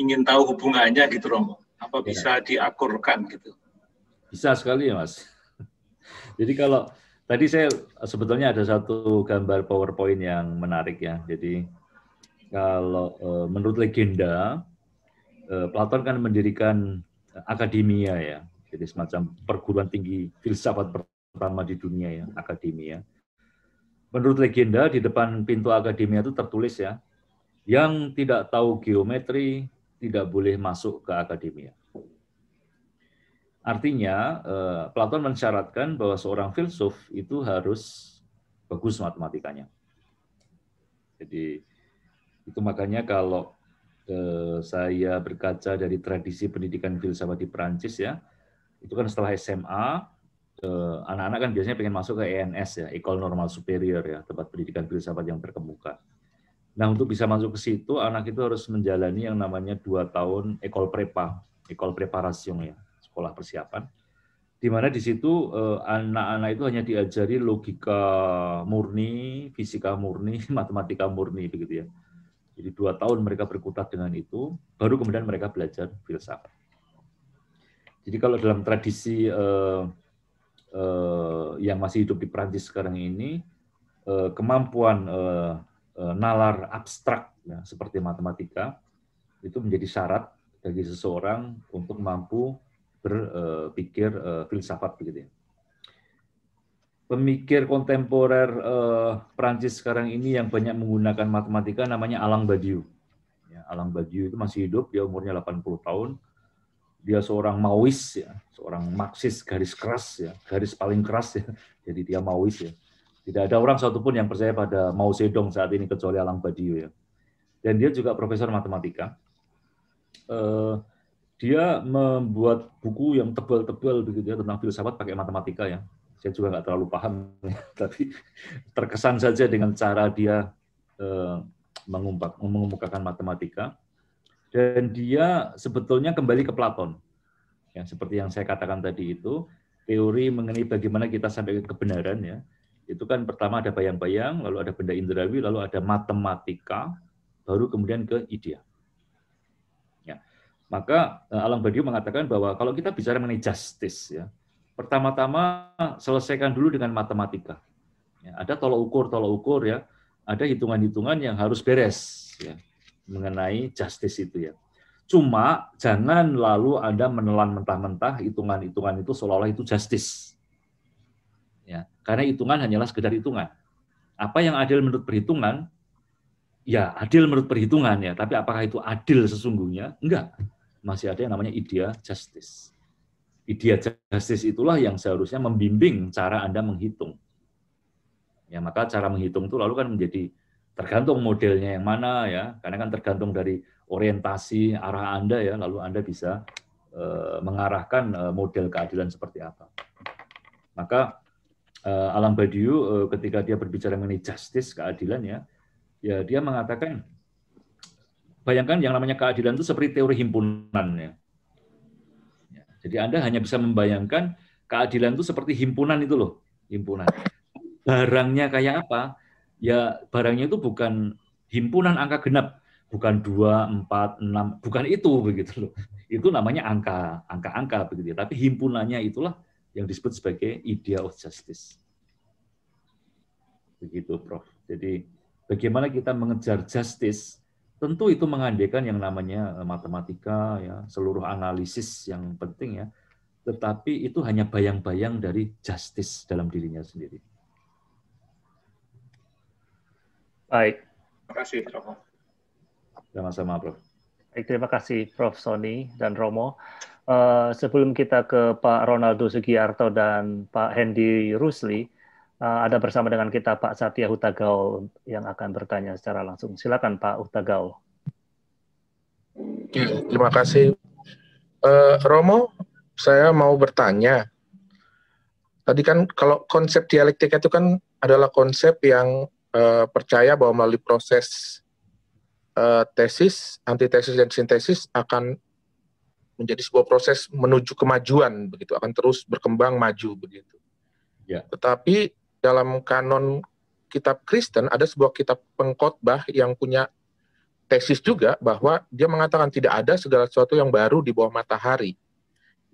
ingin tahu hubungannya gitu Romo apa ya. bisa diakurkan gitu bisa sekali ya Mas [LAUGHS] jadi kalau tadi saya sebetulnya ada satu gambar PowerPoint yang menarik ya jadi kalau eh, menurut legenda Plato eh, Platon kan mendirikan eh, akademia ya, jadi semacam perguruan tinggi filsafat pertama di dunia ya, akademia. Menurut legenda di depan pintu akademia itu tertulis ya, yang tidak tahu geometri tidak boleh masuk ke akademia. Artinya, Platon mensyaratkan bahwa seorang filsuf itu harus bagus matematikanya. Jadi itu makanya kalau eh, saya berkaca dari tradisi pendidikan filsafat di Perancis ya, itu kan setelah SMA eh, anak-anak kan biasanya pengen masuk ke ENS ya, Ecole Normale Supérieure ya, tempat pendidikan filsafat yang terkemuka. Nah, untuk bisa masuk ke situ, anak itu harus menjalani yang namanya dua tahun Ecole Prépa, Ecole Préparation ya, sekolah persiapan. Di mana di situ eh, anak-anak itu hanya diajari logika murni, fisika murni, [LAUGHS] matematika murni begitu ya. Jadi dua tahun mereka berkutat dengan itu, baru kemudian mereka belajar filsafat. Jadi kalau dalam tradisi eh, eh, yang masih hidup di Prancis sekarang ini, eh, kemampuan eh, eh, nalar abstrak ya, seperti matematika itu menjadi syarat bagi seseorang untuk mampu berpikir eh, eh, filsafat begitu ya pemikir kontemporer uh, eh, Prancis sekarang ini yang banyak menggunakan matematika namanya Alain Badiou. Ya, Alain Badiou itu masih hidup, dia umurnya 80 tahun. Dia seorang Maois, ya, seorang Marxis garis keras, ya, garis paling keras. Ya. Jadi dia Maois. Ya. Tidak ada orang satupun yang percaya pada Mao Zedong saat ini kecuali Alain Badiou. Ya. Dan dia juga profesor matematika. Uh, dia membuat buku yang tebal-tebal begitu ya tentang filsafat pakai matematika ya saya juga nggak terlalu paham, ya, [LAUGHS] tapi terkesan saja dengan cara dia eh, mengumpak, mengemukakan matematika. Dan dia sebetulnya kembali ke Platon. Ya, seperti yang saya katakan tadi itu, teori mengenai bagaimana kita sampai ke kebenaran ya. Itu kan pertama ada bayang-bayang, lalu ada benda indrawi, lalu ada matematika, baru kemudian ke ide. Ya. Maka eh, Alam Badiou mengatakan bahwa kalau kita bicara mengenai justice ya, pertama-tama selesaikan dulu dengan matematika. Ya, ada tolok ukur, tolok ukur ya, ada hitungan-hitungan yang harus beres ya, mengenai justice itu ya. Cuma jangan lalu ada menelan mentah-mentah hitungan-hitungan itu seolah-olah itu justice. Ya, karena hitungan hanyalah sekedar hitungan. Apa yang adil menurut perhitungan, ya adil menurut perhitungan ya, tapi apakah itu adil sesungguhnya? Enggak. Masih ada yang namanya idea justice idea justice itulah yang seharusnya membimbing cara Anda menghitung. Ya, maka cara menghitung itu lalu kan menjadi tergantung modelnya yang mana ya, karena kan tergantung dari orientasi arah Anda ya, lalu Anda bisa e, mengarahkan e, model keadilan seperti apa. Maka e, eh, Alam Badiou e, ketika dia berbicara mengenai justice keadilan ya, ya dia mengatakan bayangkan yang namanya keadilan itu seperti teori himpunan ya. Jadi Anda hanya bisa membayangkan keadilan itu seperti himpunan itu loh, himpunan. Barangnya kayak apa? Ya barangnya itu bukan himpunan angka genap, bukan 2, 4, 6, bukan itu begitu loh. Itu namanya angka, angka-angka begitu. Ya. Tapi himpunannya itulah yang disebut sebagai idea of justice. Begitu, Prof. Jadi bagaimana kita mengejar justice tentu itu mengandalkan yang namanya eh, matematika ya seluruh analisis yang penting ya tetapi itu hanya bayang-bayang dari justice dalam dirinya sendiri. Baik. Terima kasih, romo Sama-sama, Prof. Baik, terima kasih Prof. Sony dan Romo. Uh, sebelum kita ke Pak Ronaldo Sugiarto dan Pak Hendy Rusli, Eh, ada bersama dengan kita Pak Satya Hutagao yang akan bertanya secara langsung. Silakan Pak Hutagao. Ya, terima kasih. Uh, Romo, saya mau bertanya. Tadi kan kalau konsep dialektika itu kan adalah konsep yang uh, percaya bahwa melalui proses uh, tesis, antitesis, dan sintesis akan menjadi sebuah proses menuju kemajuan begitu akan terus berkembang maju begitu. Ya. Tetapi dalam kanon kitab Kristen ada sebuah kitab pengkhotbah yang punya tesis juga bahwa dia mengatakan tidak ada segala sesuatu yang baru di bawah matahari.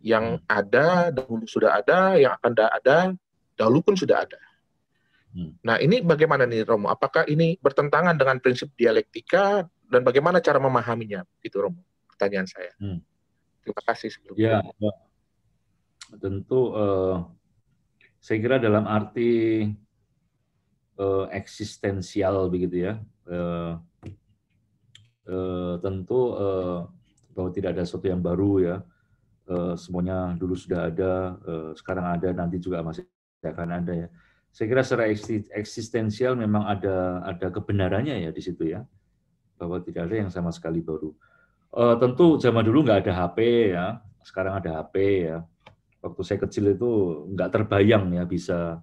Yang hmm. ada dahulu sudah ada, yang akan ada dahulu pun sudah ada. Hmm. Nah, ini bagaimana nih Romo? Apakah ini bertentangan dengan prinsip dialektika dan bagaimana cara memahaminya? Itu Romo, pertanyaan saya. Hmm. Terima kasih sebelumnya. Ya, tentu uh, saya kira dalam arti uh, eksistensial begitu ya Uh, uh, tentu uh, bahwa tidak ada sesuatu yang baru ya semuanya dulu sudah ada sekarang ada nanti juga masih akan ada ya saya kira secara eksistensial memang ada ada kebenarannya ya di situ ya bahwa tidak ada yang sama sekali baru. tentu zaman dulu nggak ada HP ya, sekarang ada HP ya waktu saya kecil itu nggak terbayang ya bisa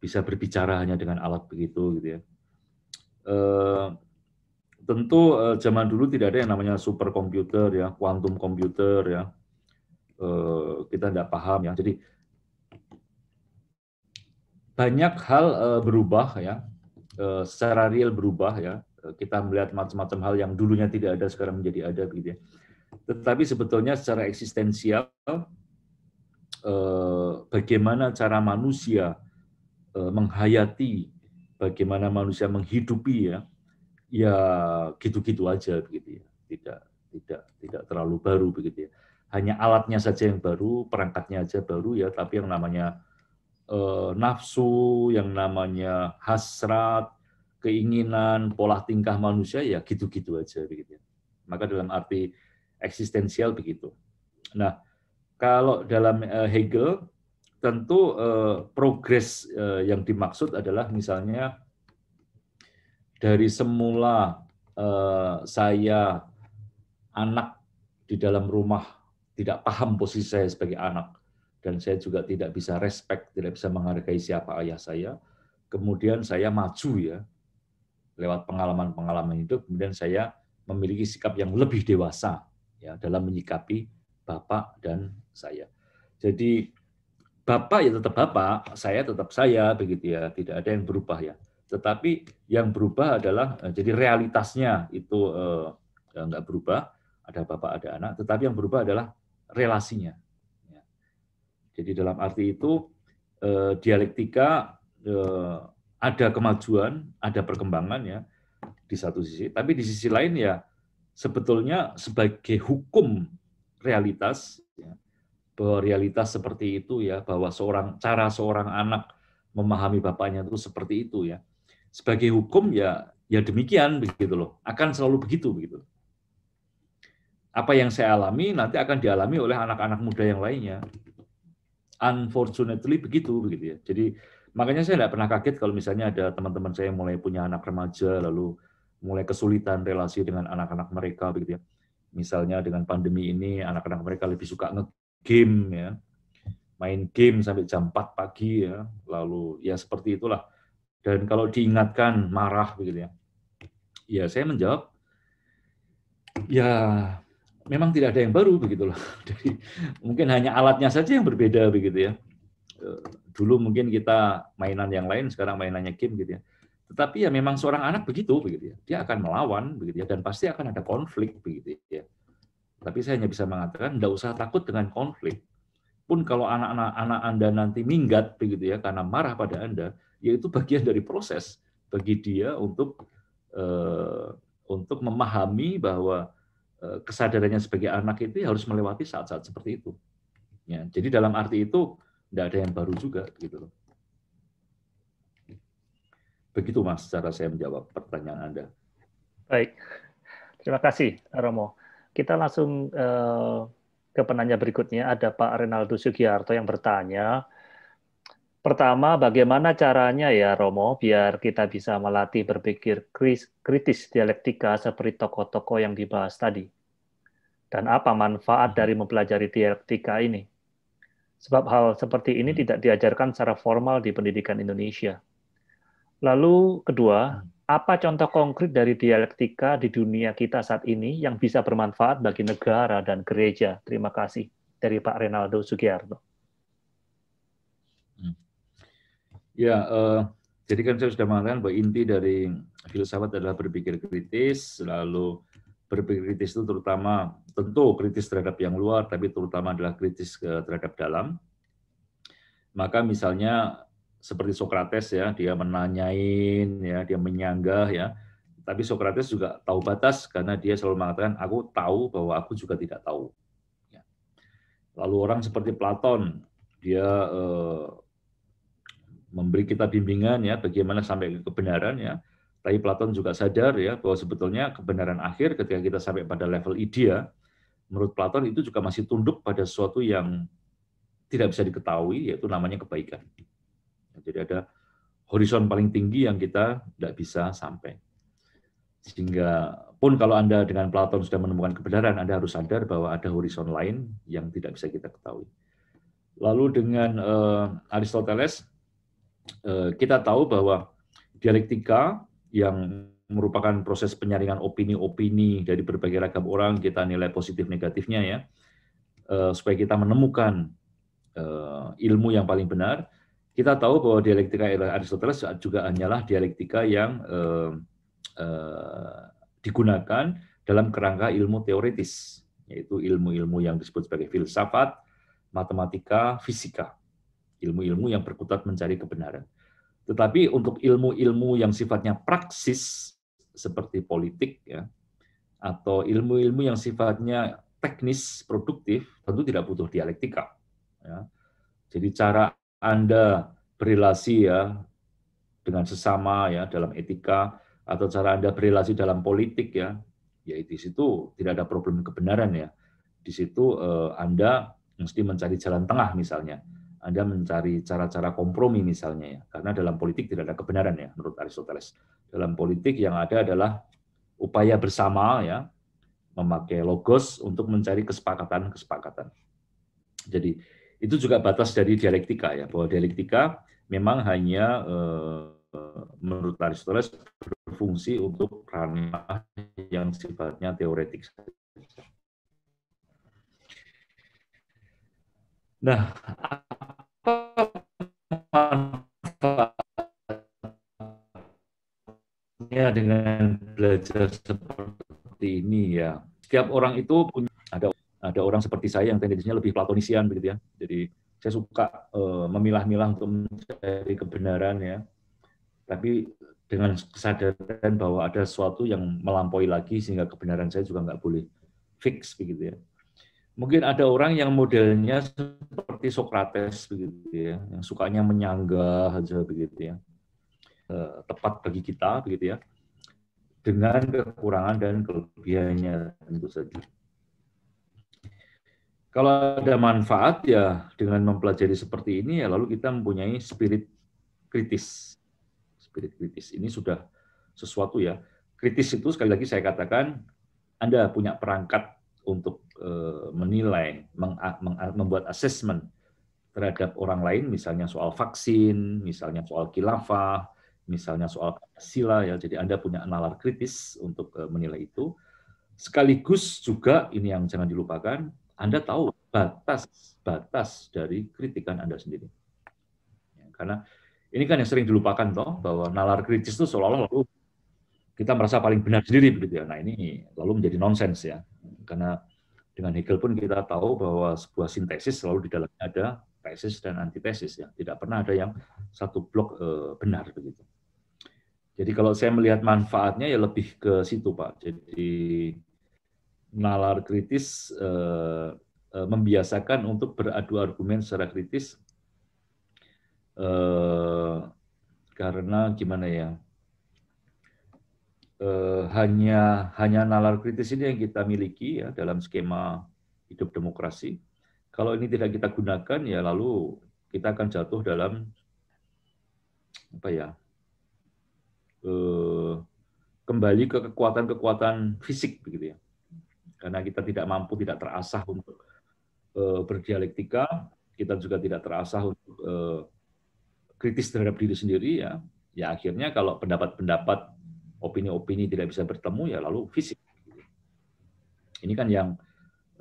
bisa berbicara hanya dengan alat begitu gitu ya. E, tentu e, zaman dulu tidak ada yang namanya super ya, komputer ya, quantum komputer ya. E, kita tidak paham ya. Jadi banyak hal e, berubah ya, e, secara real berubah ya. Kita melihat macam-macam hal yang dulunya tidak ada sekarang menjadi ada begitu ya. Tetapi sebetulnya secara eksistensial Eh, bagaimana cara manusia eh, menghayati, bagaimana manusia menghidupi ya, ya gitu-gitu aja begitu ya, tidak tidak tidak terlalu baru begitu ya. Hanya alatnya saja yang baru, perangkatnya aja baru ya, tapi yang namanya eh, nafsu, yang namanya hasrat, keinginan, pola tingkah manusia ya gitu-gitu aja begitu ya. Maka dalam arti eksistensial begitu. Nah, kalau dalam eh, Hegel, tentu eh, progres eh, yang dimaksud adalah misalnya dari semula saya anak di dalam rumah tidak paham posisi saya sebagai anak dan saya juga tidak bisa respect, tidak bisa menghargai siapa ayah saya. Kemudian saya maju ya lewat pengalaman-pengalaman itu kemudian saya memiliki sikap yang lebih dewasa ya dalam menyikapi bapak dan saya. Jadi bapak ya tetap bapak, saya tetap saya begitu ya, tidak ada yang berubah ya. Tetapi yang berubah adalah eh, jadi realitasnya itu eh, ya nggak berubah, ada bapak ada anak, tetapi yang berubah adalah relasinya. Ya. Jadi dalam arti itu eh, dialektika eh, ada kemajuan, ada perkembangan ya di satu sisi, tapi di sisi lain ya sebetulnya sebagai hukum realitas ya, bahwa realitas seperti itu ya, bahwa seorang cara seorang anak memahami bapaknya itu seperti itu ya. Sebagai hukum ya ya demikian begitu loh, akan selalu begitu begitu. Apa yang saya alami nanti akan dialami oleh anak-anak muda yang lainnya. Unfortunately begitu begitu ya. Jadi makanya saya tidak pernah kaget kalau misalnya ada teman-teman saya mulai punya anak remaja lalu mulai kesulitan relasi dengan anak-anak mereka begitu ya misalnya dengan pandemi ini anak-anak mereka lebih suka nge game ya, main game sampai jam 4 pagi ya, lalu ya seperti itulah. Dan kalau diingatkan marah begitu ya. Ya saya menjawab, ya memang tidak ada yang baru begitu loh. [LAUGHS] Jadi, mungkin hanya alatnya saja yang berbeda begitu ya. Eh, dulu mungkin kita mainan yang lain, sekarang mainannya game gitu ya. Tetapi ya memang seorang anak begitu begitu ya. Dia akan melawan begitu ya dan pasti akan ada konflik begitu ya. Tapi saya hanya bisa mengatakan, tidak usah takut dengan konflik. Pun kalau anak-anak anak Anda nanti minggat begitu ya karena marah pada Anda, yaitu bagian dari proses bagi dia untuk eh, untuk memahami bahwa eh, kesadarannya sebagai anak itu ya harus melewati saat-saat seperti itu. Ya, jadi dalam arti itu tidak ada yang baru juga gitu loh. Begitu Mas cara saya menjawab pertanyaan Anda. Baik. Terima kasih Romo. Kita langsung uh, ke penanya berikutnya. Ada Pak Renaldo Sugiarto yang bertanya. Pertama, bagaimana caranya ya Romo biar kita bisa melatih berpikir kritis dialektika seperti tokoh-tokoh yang dibahas tadi? Dan apa manfaat hmm. dari mempelajari dialektika ini? Sebab hal seperti ini hmm. tidak diajarkan secara formal di pendidikan Indonesia. Lalu kedua, hmm apa contoh konkret dari dialektika di dunia kita saat ini yang bisa bermanfaat bagi negara dan gereja? Terima kasih dari Pak Renaldo Sugiarto. Hmm. Ya, uh, jadi kan saya sudah mengatakan bahwa inti dari filsafat adalah berpikir kritis, lalu berpikir kritis itu terutama tentu kritis terhadap yang luar, tapi terutama adalah kritis eh, terhadap dalam. Maka misalnya seperti Socrates ya, dia menanyain ya, dia menyanggah ya. Tapi Socrates juga tahu batas karena dia selalu mengatakan aku tahu bahwa aku juga tidak tahu. Ya. Lalu orang seperti Platon, dia eh, memberi kita bimbingan ya bagaimana sampai ke kebenaran ya. Tapi Platon juga sadar ya bahwa sebetulnya kebenaran akhir ketika kita sampai pada level idea, ya, menurut Platon itu juga masih tunduk pada sesuatu yang tidak bisa diketahui yaitu namanya kebaikan. Jadi ada horizon paling tinggi yang kita tidak bisa sampai. Sehingga pun kalau Anda dengan Platon sudah menemukan kebenaran, Anda harus sadar bahwa ada horizon lain yang tidak bisa kita ketahui. Lalu dengan uh, Aristoteles, uh, kita tahu bahwa dialektika yang merupakan proses penyaringan opini-opini dari berbagai ragam orang, kita nilai positif negatifnya ya, eh, supaya kita menemukan ilmu yang paling benar, kita tahu bahwa dialektika Aristoteles juga hanyalah dialektika yang eh, eh, digunakan dalam kerangka ilmu teoretis, yaitu ilmu-ilmu yang disebut sebagai filsafat, matematika, fisika, ilmu-ilmu yang berkutat mencari kebenaran. Tetapi untuk ilmu-ilmu yang sifatnya praksis seperti politik ya atau ilmu-ilmu yang sifatnya teknis produktif tentu tidak butuh dialektika. Ya. Jadi cara anda berrelasi ya dengan sesama ya dalam etika atau cara Anda berrelasi dalam politik ya, ya di situ tidak ada problem kebenaran ya. Di situ eh, Anda mesti mencari jalan tengah misalnya. Anda mencari cara-cara kompromi misalnya ya. Karena dalam politik tidak ada kebenaran ya menurut Aristoteles. Dalam politik yang ada adalah upaya bersama ya memakai logos untuk mencari kesepakatan-kesepakatan. Jadi itu juga batas dari dialektika ya, bahwa dialektika memang hanya eh, menurut Aristoteles berfungsi untuk ranah yang sifatnya teoretik Nah, apa manfaatnya dengan belajar seperti ini ya? Setiap orang itu punya ada orang seperti saya yang tendensinya lebih platonisian begitu ya. Jadi saya suka uh, memilah-milah untuk mencari kebenaran ya. Tapi dengan kesadaran bahwa ada sesuatu yang melampaui lagi sehingga kebenaran saya juga nggak boleh fix begitu ya. Mungkin ada orang yang modelnya seperti Socrates begitu ya, yang sukanya menyanggah aja begitu ya. Uh, tepat bagi kita begitu ya. Dengan kekurangan dan kelebihannya tentu saja kalau ada manfaat ya dengan mempelajari seperti ini ya lalu kita mempunyai spirit kritis. Spirit kritis ini sudah sesuatu ya. Kritis itu sekali lagi saya katakan Anda punya perangkat untuk eh, menilai, membuat assessment terhadap orang lain, misalnya soal vaksin, misalnya soal khilafah, misalnya soal sila ya. Jadi Anda punya nalar kritis untuk eh, menilai itu. Sekaligus juga ini yang jangan dilupakan, anda tahu batas-batas dari kritikan Anda sendiri. Ya, karena ini kan yang sering dilupakan toh bahwa nalar kritis itu seolah-olah lalu kita merasa paling benar sendiri begitu ya. Nah ini lalu menjadi nonsens ya. Karena dengan Hegel pun kita tahu bahwa sebuah sintesis selalu di dalamnya ada tesis dan antitesis ya. Tidak pernah ada yang satu blok e, benar begitu. Jadi kalau saya melihat manfaatnya ya lebih ke situ Pak. Jadi nalar kritis eh, eh, membiasakan untuk beradu argumen secara kritis eh, karena gimana ya hanya hanya nalar kritis ini yang kita miliki ya dalam skema hidup demokrasi kalau ini tidak kita gunakan ya lalu kita akan jatuh dalam apa ya kembali ke kekuatan-kekuatan fisik begitu ya karena kita tidak mampu, tidak terasah untuk uh, berdialektika, kita juga tidak terasah untuk uh, kritis terhadap diri sendiri ya. Ya akhirnya kalau pendapat-pendapat, opini-opini tidak bisa bertemu ya lalu fisik. Ini kan yang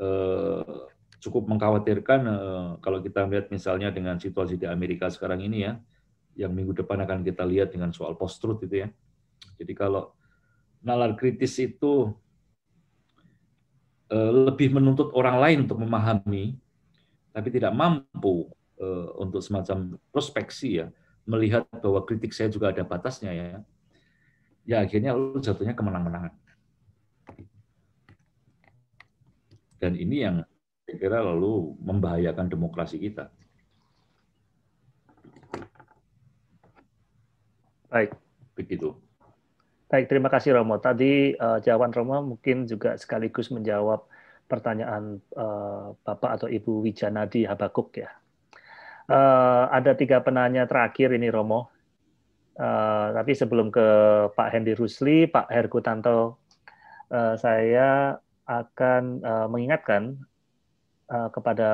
uh, cukup mengkhawatirkan kalau kita melihat misalnya dengan situasi di Amerika sekarang ini ya, yang minggu depan akan kita lihat dengan soal post-truth itu ya. Jadi kalau nalar kritis itu Eh, lebih menuntut orang lain untuk memahami, tapi tidak mampu eh, untuk semacam prospeksi ya, melihat bahwa kritik saya juga ada batasnya ya, ya akhirnya lu jatuhnya kemenang-menangan. Dan ini yang saya kira lalu membahayakan demokrasi kita. Baik. Begitu. Baik, terima kasih Romo. Tadi uh, jawaban Romo mungkin juga sekaligus menjawab pertanyaan uh, Bapak atau Ibu Wijanadi Habakuk ya. Uh, ada tiga penanya terakhir ini Romo. Uh, tapi sebelum ke Pak Hendy Rusli, Pak Tanto, uh, saya akan uh, mengingatkan uh, kepada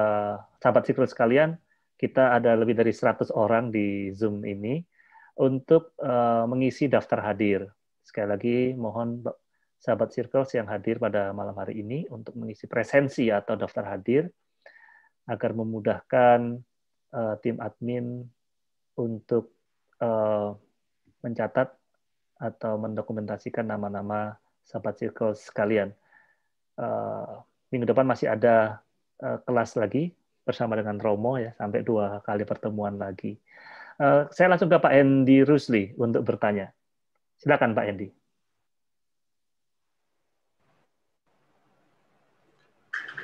sahabat siklus sekalian, kita ada lebih dari 100 orang di Zoom ini untuk uh, mengisi daftar hadir Sekali lagi mohon sahabat Circles yang hadir pada malam hari ini untuk mengisi presensi atau daftar hadir agar memudahkan uh, tim admin untuk uh, mencatat atau mendokumentasikan nama-nama sahabat circle sekalian. Uh, minggu depan masih ada uh, kelas lagi bersama dengan Romo ya sampai dua kali pertemuan lagi. Uh, saya langsung ke Pak Hendy Rusli untuk bertanya. Silakan Pak Hendi.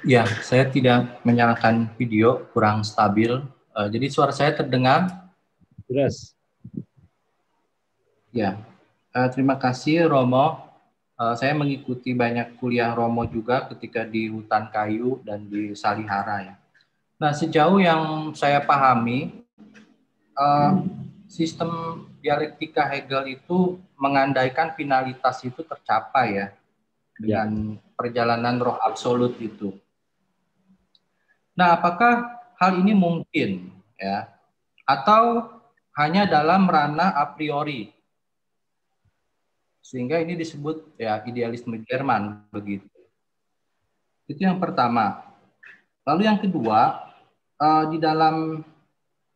Ya, saya tidak menyalakan video, kurang stabil. Uh, jadi suara saya terdengar? Jelas. Ya, uh, terima kasih Romo. Uh, saya mengikuti banyak kuliah Romo juga ketika di hutan kayu dan di Salihara ya. Nah, sejauh yang saya pahami, uh, sistem dialektika Hegel itu mengandaikan finalitas itu tercapai ya, ya. dengan ya. perjalanan roh absolut itu. Nah, apakah hal ini mungkin ya atau hanya dalam ranah a priori? Sehingga ini disebut ya idealisme Jerman begitu. Itu yang pertama. Lalu yang kedua, eh, di dalam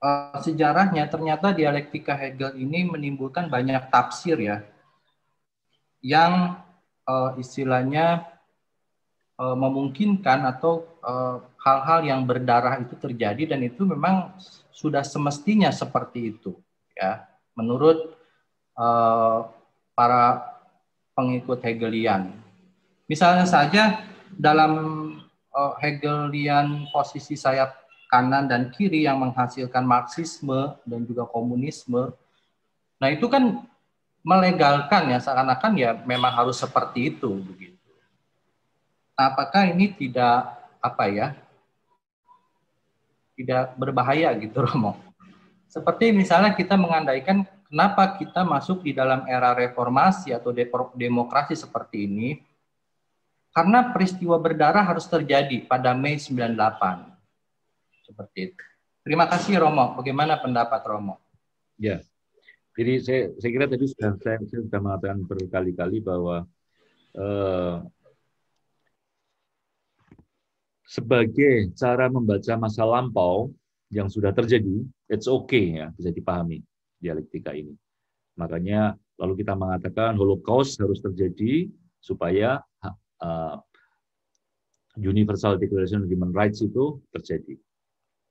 uh, sejarahnya ternyata dialektika Hegel ini menimbulkan banyak tafsir ya yang uh, istilahnya uh, memungkinkan atau hal-hal uh, yang berdarah itu terjadi dan itu memang sudah semestinya seperti itu ya menurut uh, para pengikut Hegelian. Misalnya saja dalam Hegelian posisi sayap kanan dan kiri yang menghasilkan marxisme dan juga komunisme. Nah, itu kan melegalkan ya seakan-akan ya memang harus seperti itu begitu. Nah, apakah ini tidak apa ya? Tidak berbahaya gitu, [LAUGHS] Romo. Seperti misalnya kita mengandaikan kenapa kita masuk di dalam era reformasi atau demokrasi seperti ini? Karena peristiwa berdarah harus terjadi pada Mei 98. Seperti itu. Terima kasih Romo. Bagaimana pendapat Romo? Ya, jadi saya, saya kira tadi sudah saya, saya sudah mengatakan berkali-kali bahwa eh, sebagai cara membaca masa lampau yang sudah terjadi, it's okay ya bisa dipahami dialektika ini. Makanya lalu kita mengatakan Holocaust harus terjadi supaya uh, Universal Declaration of Human Rights itu terjadi.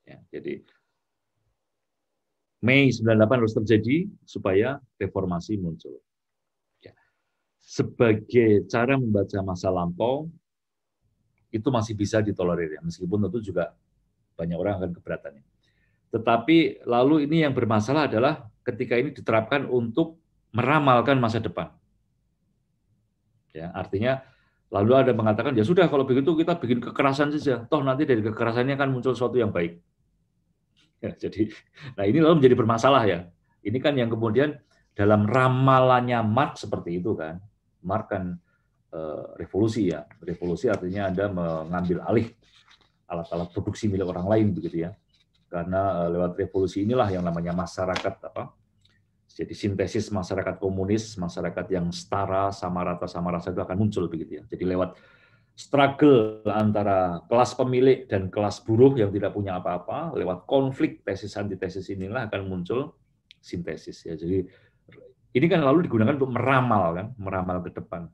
Ya, jadi Mei 98 harus terjadi supaya reformasi muncul. Ya. Sebagai cara membaca masa lampau, itu masih bisa ditolerir, ya. meskipun tentu juga banyak orang akan keberatan. Ya. Tetapi lalu ini yang bermasalah adalah ketika ini diterapkan untuk meramalkan masa depan. Ya, artinya lalu ada mengatakan ya sudah kalau begitu kita bikin kekerasan saja, toh nanti dari kekerasannya akan muncul sesuatu yang baik. Ya, jadi, nah ini lalu menjadi bermasalah ya. Ini kan yang kemudian dalam ramalannya Marx seperti itu kan. Marx kan e, revolusi ya. Revolusi artinya ada mengambil alih alat-alat produksi milik orang lain begitu ya. Karena eh, lewat revolusi inilah yang namanya masyarakat apa? Jadi sintesis masyarakat komunis, masyarakat yang setara sama rata sama rasa itu akan muncul begitu ya. Jadi lewat struggle antara kelas pemilik dan kelas buruh yang tidak punya apa-apa lewat konflik tesis antitesis inilah akan muncul sintesis ya. Jadi ini kan lalu digunakan untuk meramal kan, meramal ke depan.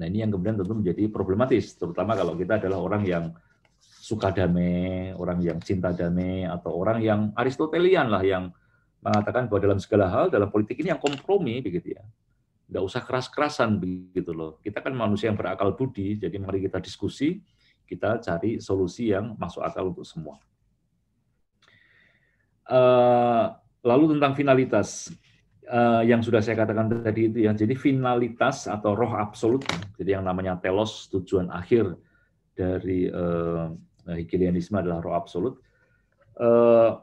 Nah, ini yang kemudian tentu menjadi problematis terutama kalau kita adalah orang yang suka damai, orang yang cinta damai atau orang yang aristotelian lah yang mengatakan bahwa dalam segala hal dalam politik ini yang kompromi begitu ya nggak usah keras-kerasan begitu loh. Kita kan manusia yang berakal budi, jadi mari kita diskusi, kita cari solusi yang masuk akal untuk semua. Uh, lalu tentang finalitas uh, yang sudah saya katakan tadi itu yang jadi finalitas atau roh absolut, jadi yang namanya telos tujuan akhir dari uh, Hegelianisme adalah roh absolut. Uh,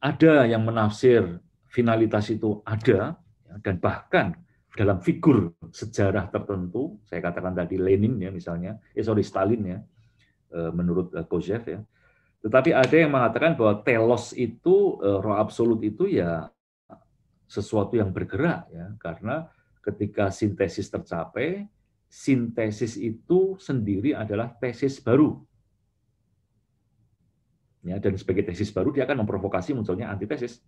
ada yang menafsir finalitas itu ada, Ya. dan bahkan dalam figur sejarah tertentu, saya katakan tadi Lenin ya misalnya, eh sorry Stalin ya, eh, menurut eh, Kozhev ya. Tetapi ada yang mengatakan bahwa telos itu eh, roh absolut itu ya sesuatu yang bergerak ya karena ketika sintesis tercapai, sintesis itu sendiri adalah tesis baru. Ya, dan sebagai tesis baru dia akan memprovokasi munculnya antitesis.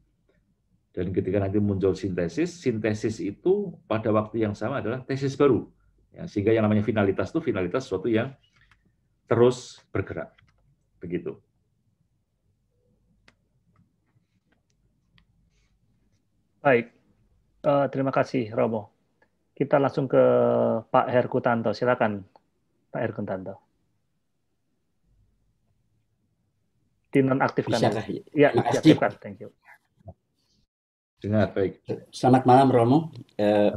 Dan ketika nanti muncul sintesis, sintesis itu pada waktu yang sama adalah tesis baru. Ya, sehingga yang namanya finalitas itu finalitas suatu yang terus bergerak. Begitu. Baik. Uh, terima kasih, Romo. Kita langsung ke Pak Herkutanto. Silakan, Pak Herkutanto. Dinonaktifkan. aktifkan, Ya, ya aktifkan. Thank you. Dengar, baik. Selamat malam, Romo. Eh,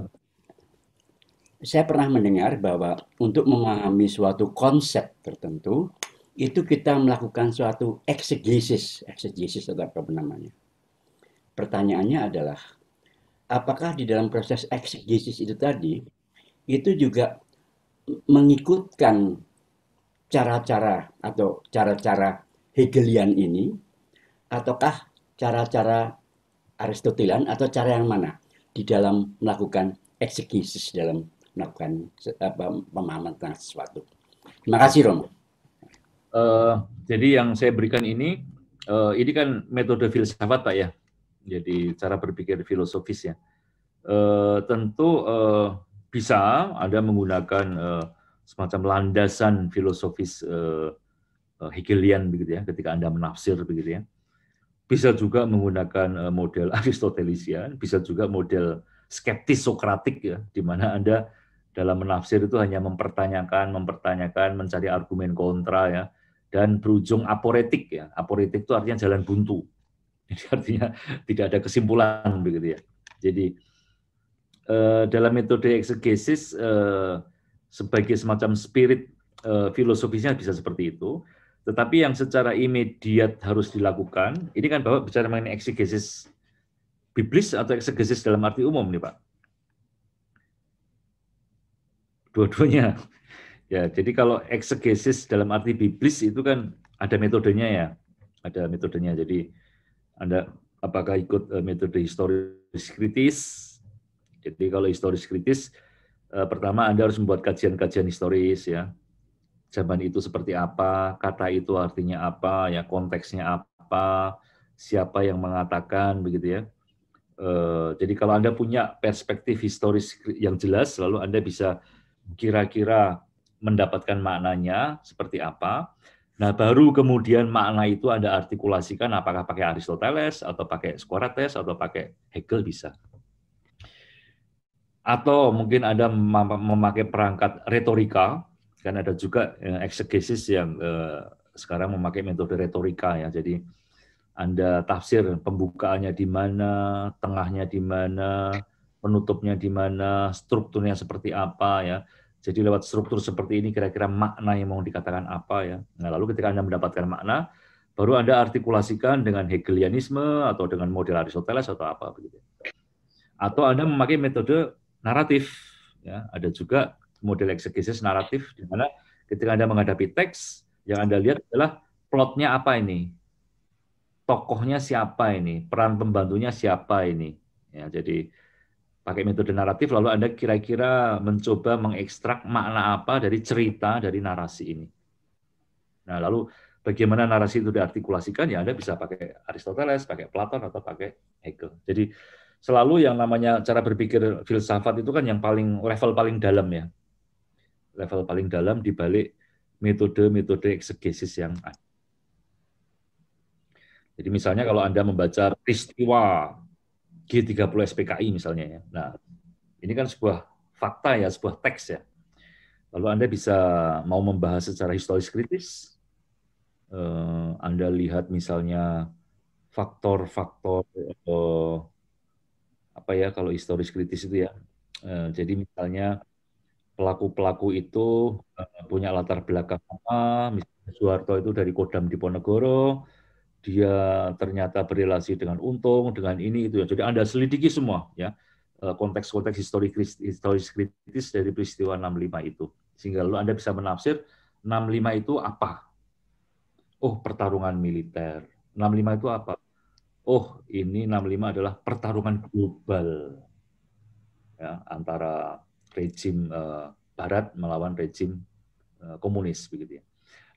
saya pernah mendengar bahwa untuk memahami suatu konsep tertentu, itu kita melakukan suatu eksegesis, eksegesis atau apa namanya. Pertanyaannya adalah, apakah di dalam proses eksegesis itu tadi, itu juga mengikutkan cara-cara atau cara-cara Hegelian ini, ataukah cara-cara Aristotelian atau cara yang mana di dalam melakukan eksegesis dalam melakukan apa, pemahaman tentang sesuatu. Terima kasih Romo. Uh, jadi yang saya berikan ini, uh, ini kan metode filsafat Pak ya, jadi cara berpikir filosofis ya. Uh, tentu uh, bisa ada menggunakan uh, semacam landasan filosofis uh, Hegelian begitu ya, ketika Anda menafsir begitu ya bisa juga menggunakan eh, model [LAUGHS] aristotelisian, bisa juga model skeptis sokratik ya, di mana Anda dalam menafsir itu hanya mempertanyakan, mempertanyakan, mencari argumen kontra ya, dan berujung aporetik ya. Aporetik itu artinya jalan buntu. [LAUGHS] Jadi artinya tidak ada kesimpulan begitu ya. Jadi eh, dalam metode eksegesis eh, sebagai semacam spirit filosofisnya bisa seperti itu, tetapi yang secara imediat harus dilakukan, ini kan Bapak bicara mengenai eksegesis biblis atau eksegesis dalam arti umum nih Pak? Dua-duanya. Ya, jadi kalau eksegesis dalam arti biblis itu kan ada metodenya ya, ada metodenya. Jadi Anda apakah ikut eh, metode historis kritis? Jadi kalau historis kritis, eh, pertama Anda harus membuat kajian-kajian historis ya, zaman itu seperti apa, kata itu artinya apa, ya konteksnya apa, siapa yang mengatakan begitu ya. Eh, jadi kalau Anda punya perspektif historis yang jelas, lalu Anda bisa kira-kira mendapatkan maknanya seperti apa. Nah, baru kemudian makna itu Anda artikulasikan apakah pakai Aristoteles atau pakai Socrates atau pakai Hegel bisa. Atau mungkin Anda memakai perangkat retorika kan ada juga eksegesis eh, yang eh, sekarang memakai metode retorika ya. Jadi Anda tafsir pembukaannya di mana, tengahnya di mana, penutupnya di mana, strukturnya seperti apa ya. Jadi lewat struktur seperti ini kira-kira makna yang mau dikatakan apa ya. Nah, lalu ketika Anda mendapatkan makna, baru Anda artikulasikan dengan Hegelianisme atau dengan model Aristoteles atau apa begitu. Atau Anda memakai metode naratif ya. Ada juga model eksegesis naratif di mana ketika Anda menghadapi teks yang Anda lihat adalah plotnya apa ini? Tokohnya siapa ini? Peran pembantunya siapa ini? Ya, jadi pakai metode naratif lalu Anda kira-kira mencoba mengekstrak makna apa dari cerita dari narasi ini. Nah, lalu bagaimana narasi itu diartikulasikan ya Anda bisa pakai Aristoteles, pakai Platon atau pakai Hegel. Jadi selalu yang namanya cara berpikir filsafat itu kan yang paling level paling dalam ya level paling dalam di balik metode-metode eksegesis yang ada. Jadi misalnya kalau Anda membaca peristiwa G30 SPKI misalnya ya. Nah, ini kan sebuah fakta ya, sebuah teks ya. Lalu Anda bisa mau membahas secara historis kritis, eh, Anda lihat misalnya faktor-faktor eh, apa ya kalau historis kritis itu ya. Eh, jadi misalnya pelaku-pelaku itu eh, punya latar belakang apa. Misalnya Soeharto itu dari Kodam Diponegoro, dia ternyata berrelasi dengan Untung, dengan ini itu. Ya. Jadi Anda selidiki semua ya eh, konteks-konteks histori kritis dari peristiwa 65 itu. Sehingga lalu Anda bisa menafsir 65 itu apa? Oh, pertarungan militer. 65 itu apa? Oh, ini 65 adalah pertarungan global. Ya, antara rejim eh, Barat melawan rejim eh, komunis begitu ya.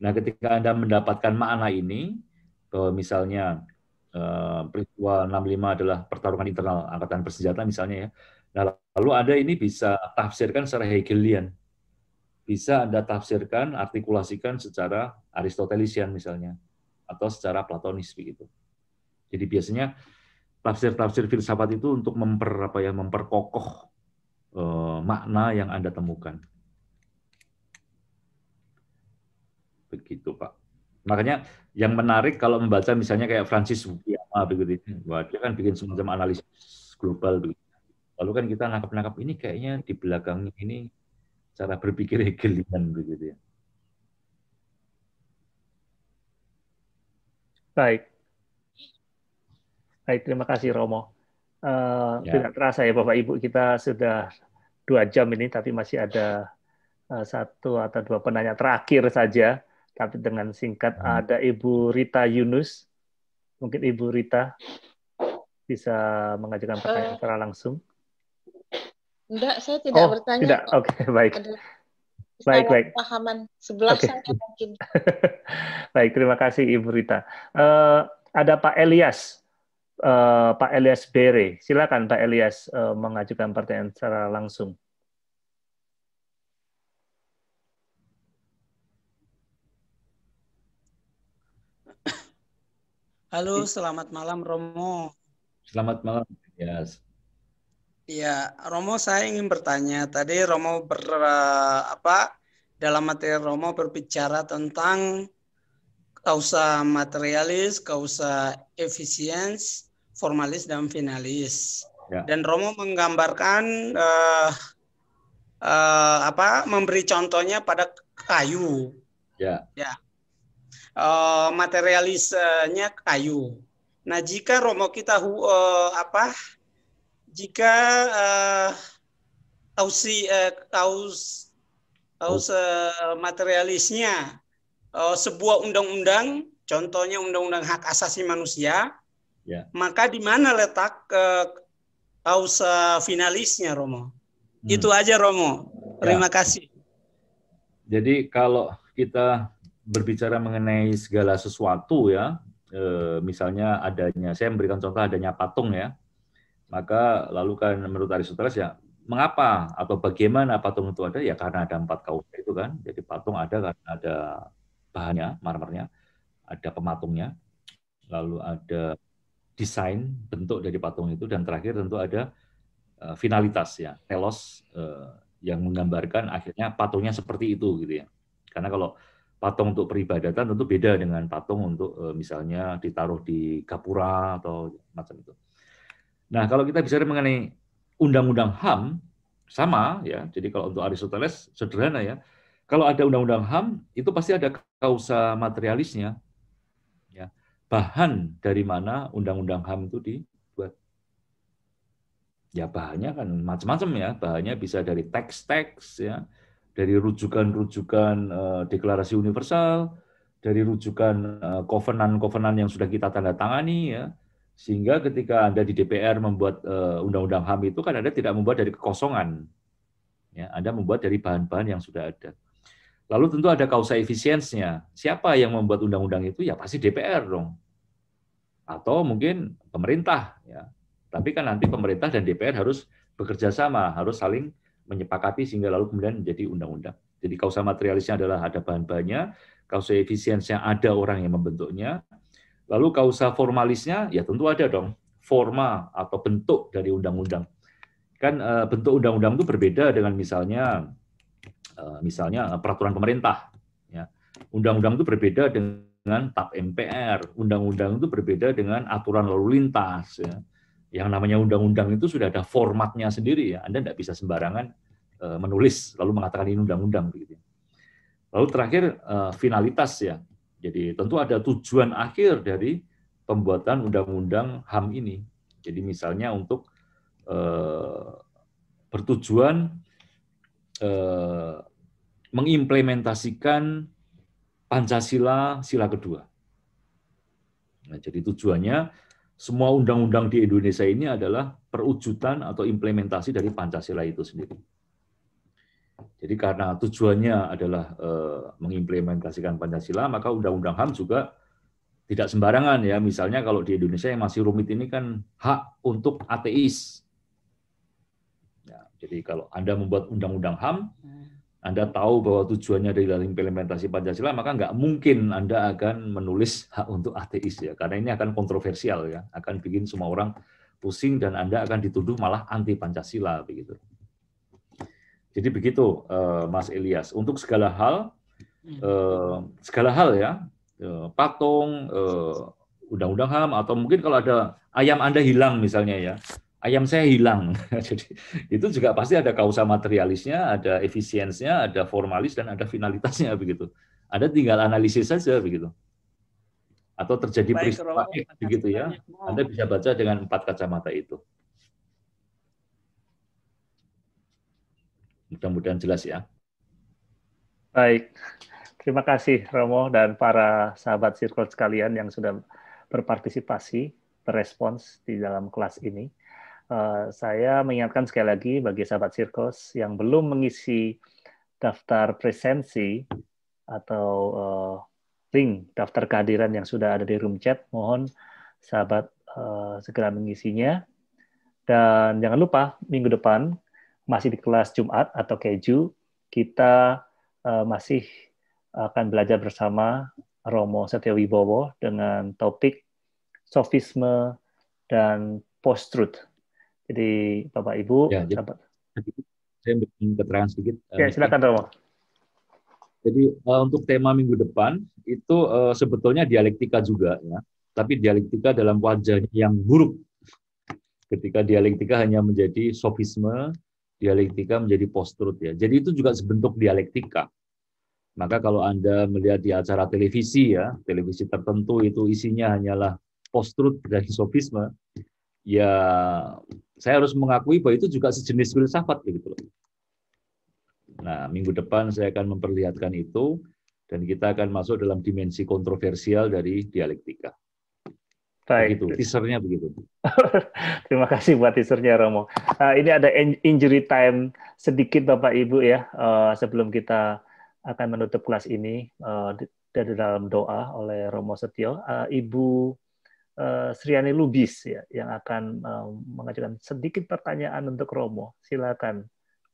Nah, ketika Anda mendapatkan makna ini bahwa misalnya eh, peristiwa 65 adalah pertarungan internal angkatan bersenjata misalnya ya. Nah, lalu Anda ini bisa tafsirkan secara Hegelian. Bisa Anda tafsirkan, artikulasikan secara Aristotelisian misalnya atau secara platonis begitu. Jadi biasanya tafsir-tafsir filsafat itu untuk memper apa ya memperkokoh eh, makna yang Anda temukan. Begitu, Pak. Makanya yang menarik kalau membaca misalnya kayak Francis Fukuyama begitu, wah dia kan bikin semacam analisis global begitu. Lalu kan kita nangkap-nangkap ini kayaknya di belakang ini cara berpikir Hegelian begitu ya. Baik. Baik, terima kasih Romo. Uh, ya. Tidak terasa ya Bapak Ibu kita sudah dua jam ini, tapi masih ada eh, satu atau dua penanya terakhir saja, tapi dengan singkat hmm. ada Ibu Rita Yunus. Mungkin Ibu Rita bisa mengajukan pertanyaan uh, secara langsung. Enggak, saya tidak oh, bertanya. Tidak, oke, okay, [LAUGHS] baik. baik, baik. pahaman sebelah okay. saya mungkin. [LAUGHS] baik, terima kasih Ibu Rita. Uh, ada Pak Elias. Eh, Pak Elias Bere. Silakan Pak Elias uh, mengajukan pertanyaan secara langsung. Halo, selamat malam Romo. Selamat malam, Elias. Ya, Romo saya ingin bertanya. Tadi Romo ber eh, apa dalam materi Romo berbicara tentang kausa materialis, kausa efisiensi formalis dan finalis. Ya. Dan Romo menggambarkan uh, uh, apa memberi contohnya pada kayu. Ya. Ya. Uh, eh, materialisnya kayu. Nah, jika Romo kita uh, apa jika uh, tausi uh, aus uh, materialisnya uh, sebuah undang-undang contohnya undang-undang hak asasi manusia Yeah. Maka di mana letak uh, eh, kausa finalisnya Romo? Hmm. Itu aja Romo. Ya. Terima yeah. kasih. Jadi kalau kita berbicara mengenai segala sesuatu ya, eh, misalnya adanya, saya memberikan contoh adanya patung ya, maka lalu kan menurut Aristoteles ya, mengapa atau bagaimana patung itu ada? Ya karena ada empat kausa itu kan. Jadi patung ada karena ada bahannya, marmernya, ada pematungnya, lalu ada desain bentuk dari patung itu dan terakhir tentu ada uh, finalitas ya telos uh, yang menggambarkan akhirnya patungnya seperti itu gitu ya karena kalau patung untuk peribadatan tentu beda dengan patung untuk uh, misalnya ditaruh di gapura atau macam itu nah kalau kita bicara mengenai undang-undang ham sama ya jadi kalau untuk Aristoteles sederhana ya kalau ada undang-undang ham itu pasti ada kausa materialisnya bahan dari mana undang-undang HAM itu dibuat. Ya bahannya kan macam-macam ya, bahannya bisa dari teks-teks ya, dari rujukan-rujukan eh, deklarasi universal, dari rujukan eh, kovenan-kovenan yang sudah kita tanda tangani ya. Sehingga ketika Anda di DPR membuat eh, undang-undang HAM itu kan Anda tidak membuat dari kekosongan. Ya, Anda membuat dari bahan-bahan yang sudah ada. Lalu tentu ada kausa efisiensnya. Siapa yang membuat undang-undang itu? Ya pasti DPR dong. Atau mungkin pemerintah. Ya. Tapi kan nanti pemerintah dan DPR harus bekerja sama, harus saling menyepakati sehingga lalu kemudian menjadi undang-undang. Jadi kausa materialisnya adalah ada bahan-bahannya, kausa efisiensnya ada orang yang membentuknya, lalu kausa formalisnya ya tentu ada dong, forma atau bentuk dari undang-undang. Kan eh, bentuk undang-undang itu berbeda dengan misalnya Eh, misalnya peraturan pemerintah. Ya. Undang-undang itu berbeda dengan TAP MPR, undang-undang itu berbeda dengan aturan lalu lintas. Ya. Yang namanya undang-undang itu sudah ada formatnya sendiri ya. Anda tidak bisa sembarangan eh, menulis lalu mengatakan ini undang-undang Lalu terakhir eh, finalitas ya. Jadi tentu ada tujuan akhir dari pembuatan undang-undang HAM ini. Jadi misalnya untuk bertujuan mengimplementasikan Pancasila sila kedua. Nah, jadi tujuannya semua undang-undang di Indonesia ini adalah perwujudan atau implementasi dari Pancasila itu sendiri. Jadi karena tujuannya adalah eh, mengimplementasikan Pancasila, maka Undang-Undang HAM juga tidak sembarangan ya. Misalnya kalau di Indonesia yang masih rumit ini kan hak untuk ateis. Ya, jadi kalau Anda membuat Undang-Undang HAM, hmm. Anda tahu bahwa tujuannya dari implementasi Pancasila, maka nggak mungkin Anda akan menulis hak untuk ateis ya, karena ini akan kontroversial ya, akan bikin semua orang pusing dan Anda akan dituduh malah anti Pancasila begitu. Jadi begitu eh, Mas Elias. Untuk segala hal, hmm. eh, segala hal ya, eh, patung, undang-undang ham atau mungkin kalau ada ayam Anda hilang misalnya ya, ayam saya hilang. [LAUGHS] Jadi itu juga pasti ada kausa materialisnya, ada efisiensinya, ada formalis dan ada finalitasnya begitu. Ada tinggal analisis saja begitu. Atau terjadi peristiwa begitu ya. Anda bisa baca dengan empat kacamata itu. Mudah-mudahan jelas ya. Baik. Terima kasih Romo dan para sahabat sirkul sekalian yang sudah berpartisipasi, berespons di dalam kelas ini. Eh, saya mengingatkan sekali lagi bagi sahabat sirkus yang belum mengisi daftar presensi atau uh, eh, link daftar kehadiran yang sudah ada di room chat, mohon sahabat uh, segera mengisinya. Dan jangan lupa minggu depan masih di kelas Jumat atau Keju kita uh, masih akan belajar bersama Romo Setiawibowo dengan topik sofisme dan post truth jadi Bapak Ibu, ya, jadi, saya bikin keterangan sedikit. Eh, ya, silakan Romo. Jadi uh, untuk tema minggu depan itu uh, sebetulnya dialektika juga ya, tapi dialektika dalam wajah yang buruk. Ketika dialektika hanya menjadi sofisme, dialektika menjadi post-truth. ya. Jadi itu juga sebentuk dialektika. Maka kalau Anda melihat di acara televisi ya, televisi tertentu itu isinya hanyalah post-truth dan sofisme, ya saya harus mengakui bahwa itu juga sejenis filsafat begitu loh. Nah, minggu depan saya akan memperlihatkan itu dan kita akan masuk dalam dimensi kontroversial dari dialektika. Baik. Begitu, teasernya begitu. [LAUGHS] Terima kasih buat teasernya Romo. Uh, ini ada injury time sedikit Bapak Ibu ya uh, sebelum kita akan menutup kelas ini uh, dari dalam doa oleh Romo Setio. Uh, Ibu Eh, Sriani Lubis ya yang akan eh, mengajukan sedikit pertanyaan untuk Romo. Silakan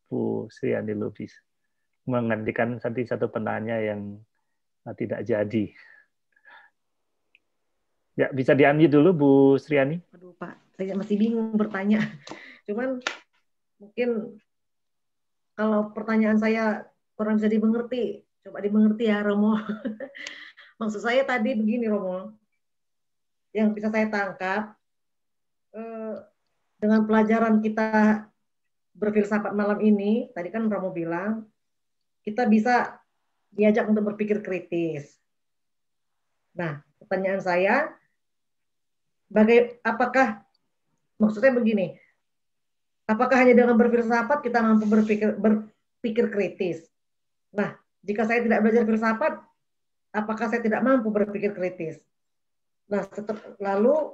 Bu Sriani Lubis menggantikan nanti satu penanya yang eh, tidak jadi. Ya bisa diambil dulu Bu Sriani. Aduh Pak, saya masih bingung bertanya. Cuman mungkin kalau pertanyaan saya kurang bisa dimengerti, coba dimengerti ya Romo. [LAUGHS] Maksud saya tadi begini Romo, yang bisa saya tangkap eh, dengan pelajaran kita berfilsafat malam ini, tadi kan Romo bilang, kita bisa diajak untuk berpikir kritis. Nah, pertanyaan saya, bagai apakah maksudnya begini, apakah hanya dengan berfilsafat kita mampu berpikir berpikir kritis? Nah, jika saya tidak belajar filsafat, apakah saya tidak mampu berpikir kritis? Nah, tetap lalu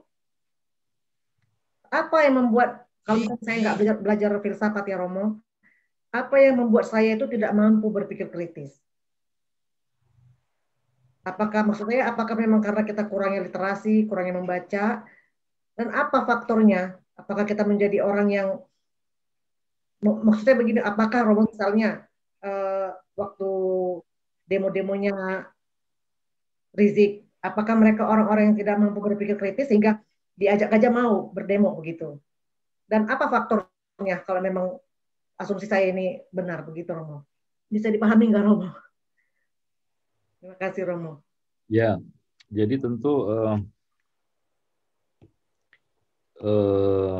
apa yang membuat kalau saya nggak belajar, belajar filsafat ya Romo, apa yang membuat saya itu tidak mampu berpikir kritis? Apakah maksudnya apakah memang karena kita kurangnya literasi, kurangnya membaca, dan apa faktornya? Apakah kita menjadi orang yang maksudnya begini? Apakah Romo misalnya uh, waktu demo-demonya Rizik apakah mereka orang-orang yang tidak mampu berpikir kritis sehingga diajak aja mau berdemo begitu dan apa faktornya kalau memang asumsi saya ini benar begitu Romo bisa dipahami nggak Romo terima kasih Romo ya jadi tentu uh, uh,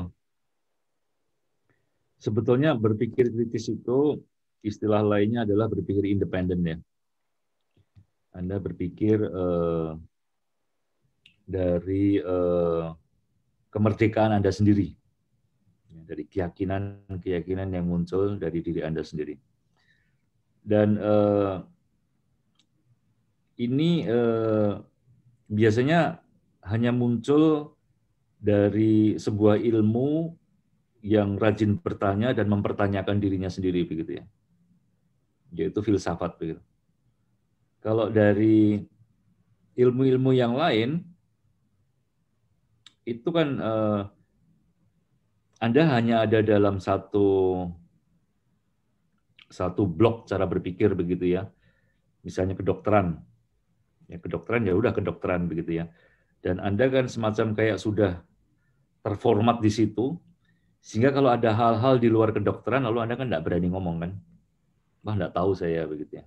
sebetulnya berpikir kritis itu istilah lainnya adalah berpikir independen ya anda berpikir uh, dari eh, kemerdekaan Anda sendiri, ya, dari keyakinan-keyakinan yang muncul dari diri Anda sendiri. Dan eh, ini eh, biasanya hanya muncul dari sebuah ilmu yang rajin bertanya dan mempertanyakan dirinya sendiri begitu ya. Yaitu filsafat begitu. Kalau dari ilmu-ilmu yang lain itu kan eh, Anda hanya ada dalam satu satu blok cara berpikir begitu ya. Misalnya kedokteran. Ya kedokteran ya udah kedokteran begitu ya. Dan Anda kan semacam kayak sudah terformat di situ sehingga kalau ada hal-hal di luar kedokteran lalu Anda kan tidak berani ngomong kan. bah enggak tahu saya begitu ya.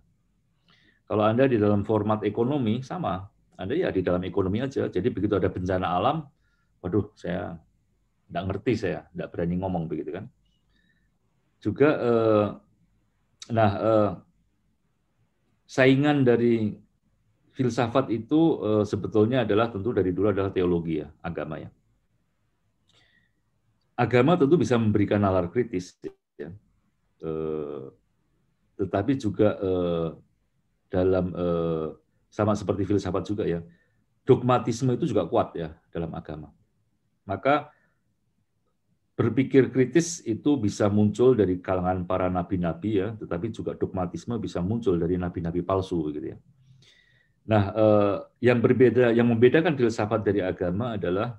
Kalau Anda di dalam format ekonomi sama, Anda ya di dalam ekonomi aja. Jadi begitu ada bencana alam, waduh saya tidak ngerti saya, tidak berani ngomong begitu kan. Juga, eh, nah eh, saingan dari filsafat itu eh, sebetulnya adalah tentu dari dulu adalah teologi ya, agama ya. Agama tentu bisa memberikan nalar kritis, ya. eh, tetapi juga eh, dalam eh, sama seperti filsafat juga ya, dogmatisme itu juga kuat ya dalam agama maka berpikir kritis itu bisa muncul dari kalangan para nabi-nabi ya, tetapi juga dogmatisme bisa muncul dari nabi-nabi palsu gitu ya. Nah, eh, yang berbeda, yang membedakan filsafat dari agama adalah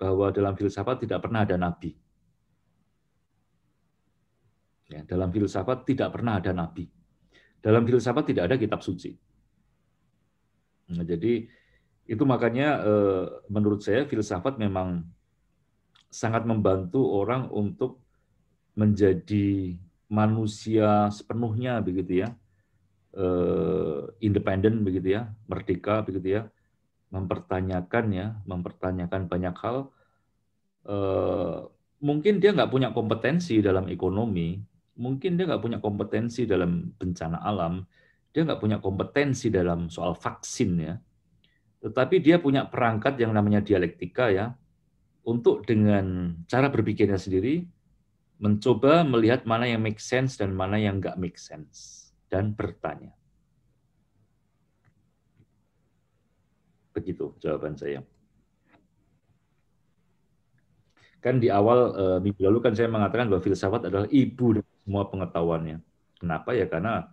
bahwa dalam filsafat tidak pernah ada nabi. Ya, dalam filsafat tidak pernah ada nabi. Dalam filsafat tidak ada kitab suci. Nah, jadi itu makanya eh, menurut saya filsafat memang sangat membantu orang untuk menjadi manusia sepenuhnya begitu ya, eh, independen begitu ya, merdeka begitu ya, mempertanyakan ya, mempertanyakan banyak hal. Eh, mungkin dia nggak punya kompetensi dalam ekonomi, mungkin dia nggak punya kompetensi dalam bencana alam, dia nggak punya kompetensi dalam soal vaksin ya, tetapi dia punya perangkat yang namanya dialektika ya, untuk dengan cara berpikirnya sendiri mencoba melihat mana yang make sense dan mana yang nggak make sense dan bertanya. Begitu jawaban saya. Kan di awal eh, minggu lalu kan saya mengatakan bahwa filsafat adalah ibu dari semua pengetahuannya. Kenapa ya? Karena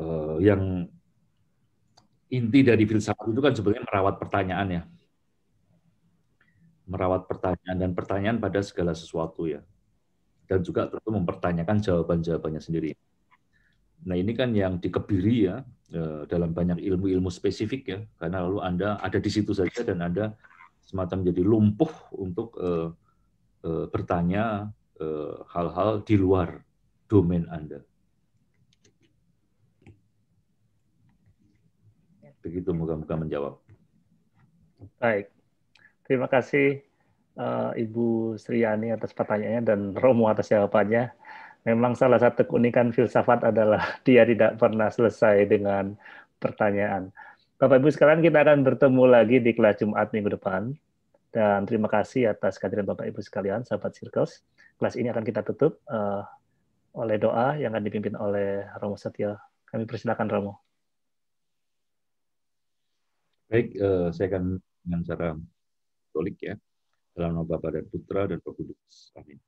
eh, yang inti dari filsafat itu kan sebenarnya merawat pertanyaan ya merawat pertanyaan dan pertanyaan pada segala sesuatu ya. Dan juga tentu mempertanyakan jawaban-jawabannya sendiri. Nah ini kan yang dikebiri ya eh, dalam banyak ilmu-ilmu spesifik ya, karena lalu Anda ada di situ saja dan Anda semacam jadi lumpuh untuk uh, uh, bertanya hal-hal uh, di luar domain Anda. Begitu moga-moga menjawab. Baik, Terima kasih uh, Ibu Sriani atas pertanyaannya dan Romo atas jawabannya. Memang salah satu keunikan filsafat adalah [LAUGHS] dia tidak pernah selesai dengan pertanyaan. Bapak Ibu sekarang kita akan bertemu lagi di kelas Jumat minggu depan. Dan terima kasih atas kehadiran Bapak Ibu sekalian, sahabat Circles. Kelas ini akan kita tutup uh, oleh doa yang akan dipimpin oleh Romo Setia. Kami persilakan Romo. Baik, uh, saya akan dengan cara Katolik ya. Dalam nama Bapa dan Putra dan Roh Kudus. Amin.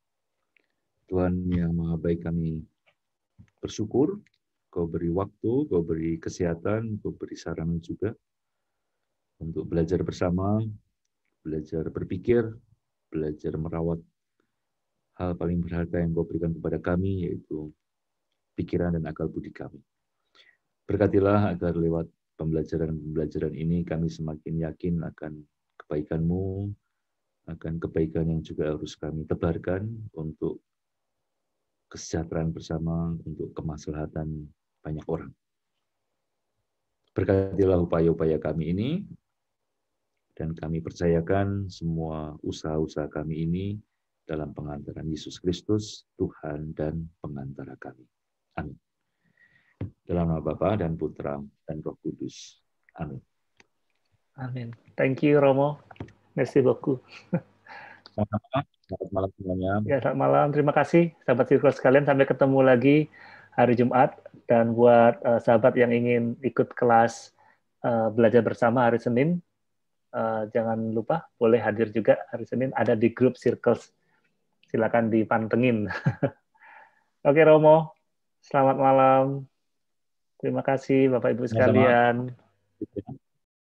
Tuhan yang Maha Baik kami bersyukur Kau beri waktu, Kau beri kesehatan, Kau beri saran juga untuk belajar bersama, belajar berpikir, belajar merawat hal paling berharga yang Kau berikan kepada kami, yaitu pikiran dan akal budi kami. Berkatilah agar lewat pembelajaran-pembelajaran ini kami semakin yakin akan kebaikanmu, akan kebaikan yang juga harus kami tebarkan untuk kesejahteraan bersama, untuk kemaslahatan banyak orang. Berkatilah upaya-upaya kami ini, dan kami percayakan semua usaha-usaha kami ini dalam pengantaran Yesus Kristus, Tuhan dan pengantara kami. Amin. Dalam nama Bapa dan Putra dan Roh Kudus. Amin. Amin. Thank you Romo. Merci beaucoup. Selamat malam semuanya. Ya, selamat malam. Terima kasih sahabat circle sekalian. Sampai ketemu lagi hari Jumat dan buat uh, sahabat yang ingin ikut kelas uh, belajar bersama hari Senin uh, jangan lupa boleh hadir juga hari Senin ada di grup Circles. Silakan dipantengin. [LAUGHS] Oke Romo, selamat malam. Terima kasih Bapak Ibu sekalian. Selamat.